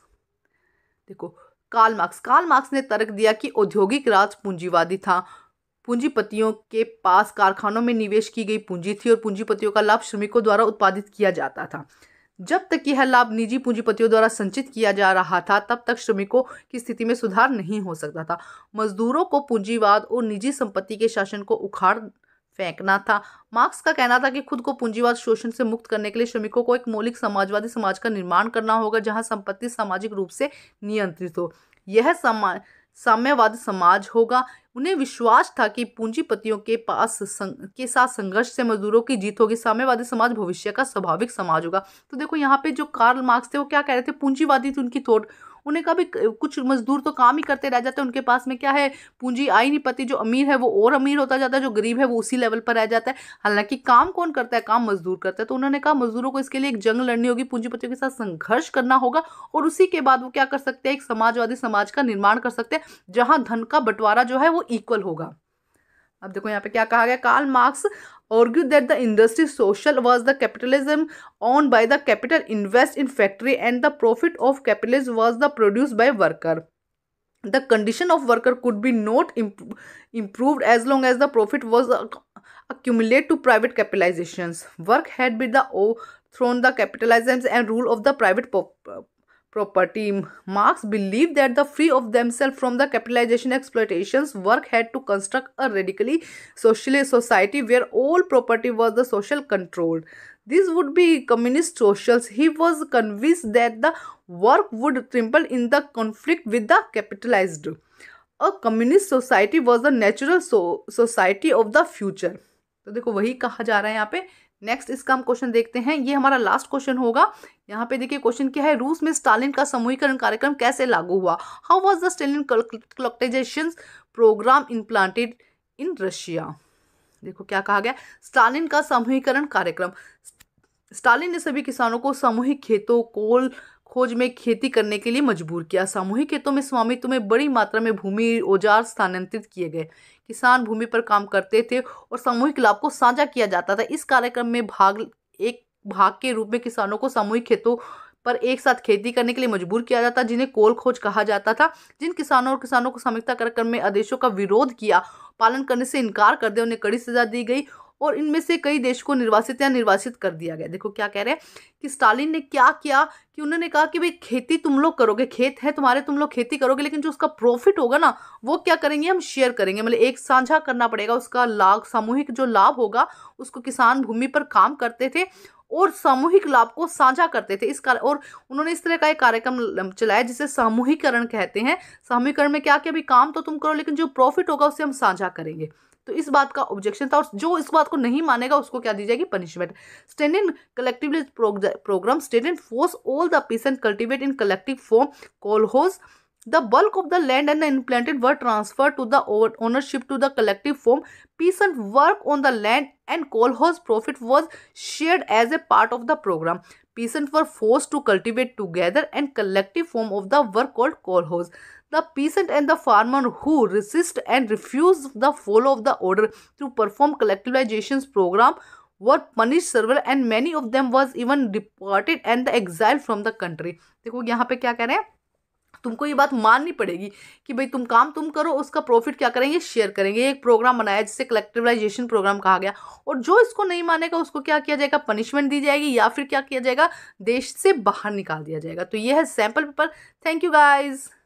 देखो कार्ल मार्क्स कार्ल मार्क्स ने तर्क दिया कि औद्योगिक राज पूंजीवादी था पूंजीपतियों के पास कारखानों में निवेश की गई पूंजी थी और पूंजीपतियों का लाभ श्रमिकों द्वारा उत्पादित किया जाता था जब तक यह लाभ निजी पूंजीपतियों द्वारा संचित किया जा रहा था तब तक श्रमिकों की स्थिति में सुधार नहीं हो सकता था मजदूरों को पूंजीवाद और निजी संपत्ति के शासन को उखाड़ फेंकना था मार्क्स का कहना था कि खुद को पूंजीवाद शोषण से मुक्त करने के लिए श्रमिकों को एक मौलिक समाजवादी समाज का निर्माण करना होगा जहां संपत्ति सामाजिक रूप से नियंत्रित हो यह समाज साम्यवाद समाज होगा उन्हें विश्वास था कि पूंजीपतियों के पास संग, के साथ संघर्ष से मजदूरों की जीत होगी साम्यवादी समाज भविष्य का स्वाभाविक समाज होगा तो देखो यहाँ पे जो कार्ल मार्क्स थे वो क्या कह रहे थे पूंजीवादी थी उनकी थोड़ उन्हें कभी कुछ मजदूर तो काम ही करते रह जाते हैं उनके पास में क्या है पूंजी आई नहीं पति जो अमीर है वो और अमीर होता जाता है जो गरीब है वो उसी लेवल पर रह जाता है हालांकि काम कौन करता है काम मजदूर करता है तो उन्होंने कहा मजदूरों को इसके लिए एक जंग लड़नी होगी पूंजीपतियों के साथ संघर्ष करना होगा और उसी के बाद वो क्या कर सकते हैं एक समाजवादी समाज का निर्माण कर सकते हैं जहां धन का बंटवारा जो है वो इक्वल होगा अब देखो यहाँ पे क्या कहा गया Karl Marx argue that the industry social was the capitalism on by the capital invest in factory and the profit of capitalist was the produce by worker the condition of worker could be not improve as long as the profit was accumulate to private capitalization work had be the thrown the capitalists and rule of the private property. Marx believed that the free of themselves from the capitalization exploitations work had to construct a radically socialist society where all property was the social controlled. this would be communist socials. He was convinced that the work would trample in the conflict with the capitalized. A communist society was the natural so, society of the future. तो देखो वही कहा जा रहा है यहाँ पे next इसका हम क्वेश्चन देखते हैं ये हमारा लास्ट क्वेश्चन होगा यहाँ पे देखिए क्वेश्चन क्या है रूस में स्टालिन का समूहीकरण कार्यक्रम कैसे लागू हुआ how was the Stalin collectivization program implanted in Russia देखो क्या कहा गया स्टालिन का समूहीकरण कार्यक्रम स्टालिन ने सभी किसानों को सामूहिक खेतों कोल खोज में खेती करने के लिए मजबूर किया सामूहिक खेतों में स्वामित्व में बड़ी मात्रा में भूमि औजार स्थानांतरित किए गए किसान भूमि पर काम करते थे और सामूहिक लाभ को साझा किया जाता था इस कार्यक्रम में भाग एक भाग के रूप में किसानों को सामूहिक खेतों पर एक साथ खेती करने के लिए मजबूर किया जाता जिन्हें कोल खोज कहा जाता था जिन किसानों और किसानों को सामूहिकता कार्यक्रम में आदेशों का विरोध किया पालन करने से इनकार कर दिया उन्हें कड़ी सजा दी गई और इनमें से कई देश को निर्वासित या निर्वासित कर दिया गया देखो क्या कह रहे हैं कि स्टालिन ने क्या किया कि उन्होंने कहा कि भाई खेती तुम लोग करोगे खेत है तुम्हारे तुम लोग खेती करोगे लेकिन जो उसका प्रॉफिट होगा ना वो क्या करेंगे हम शेयर करेंगे मतलब एक साझा करना पड़ेगा उसका लाभ सामूहिक जो लाभ होगा उसको किसान भूमि पर काम करते थे और सामूहिक लाभ को साझा करते थे इस कार्य और उन्होंने इस तरह का एक कार्यक्रम चलाया जिसे सामूहिकरण कहते हैं सामूहिकरण में क्या कि अभी काम तो तुम करो लेकिन जो प्रॉफिट होगा उसे हम साझा करेंगे तो इस बात का ऑब्जेक्शन था और जो इस बात को नहीं मानेगा उसको क्या दी जाएगी punishment Stalin collectively program Stalin force all the peasant cultivate in collective farm kolkhoz the bulk of the land and the implanted work transfer to the ownership to the collective farm and work on the land and kolkhoz profit was share as a part of the program peasant were force to cultivate together and collective form of the work called kolkhoz the peasant and the farmer who resist and refuse the follow of the order to perform collectivization program were punish severe and many of them was even deported and the exile from the country देखो यहाँ पे क्या कह रहे हैं तुमको ये बात माननी पड़ेगी कि भाई तुम काम तुम करो उसका प्रॉफिट क्या करेंगे शेयर करेंगे एक प्रोग्राम बनाया जिसे कलेक्टिवलाइजेशन प्रोग्राम कहा गया और जो इसको नहीं मानेगा उसको क्या किया जाएगा पनिशमेंट दी जाएगी या फिर क्या किया जाएगा देश से बाहर निकाल दिया जाएगा तो ये है sample paper thank you guys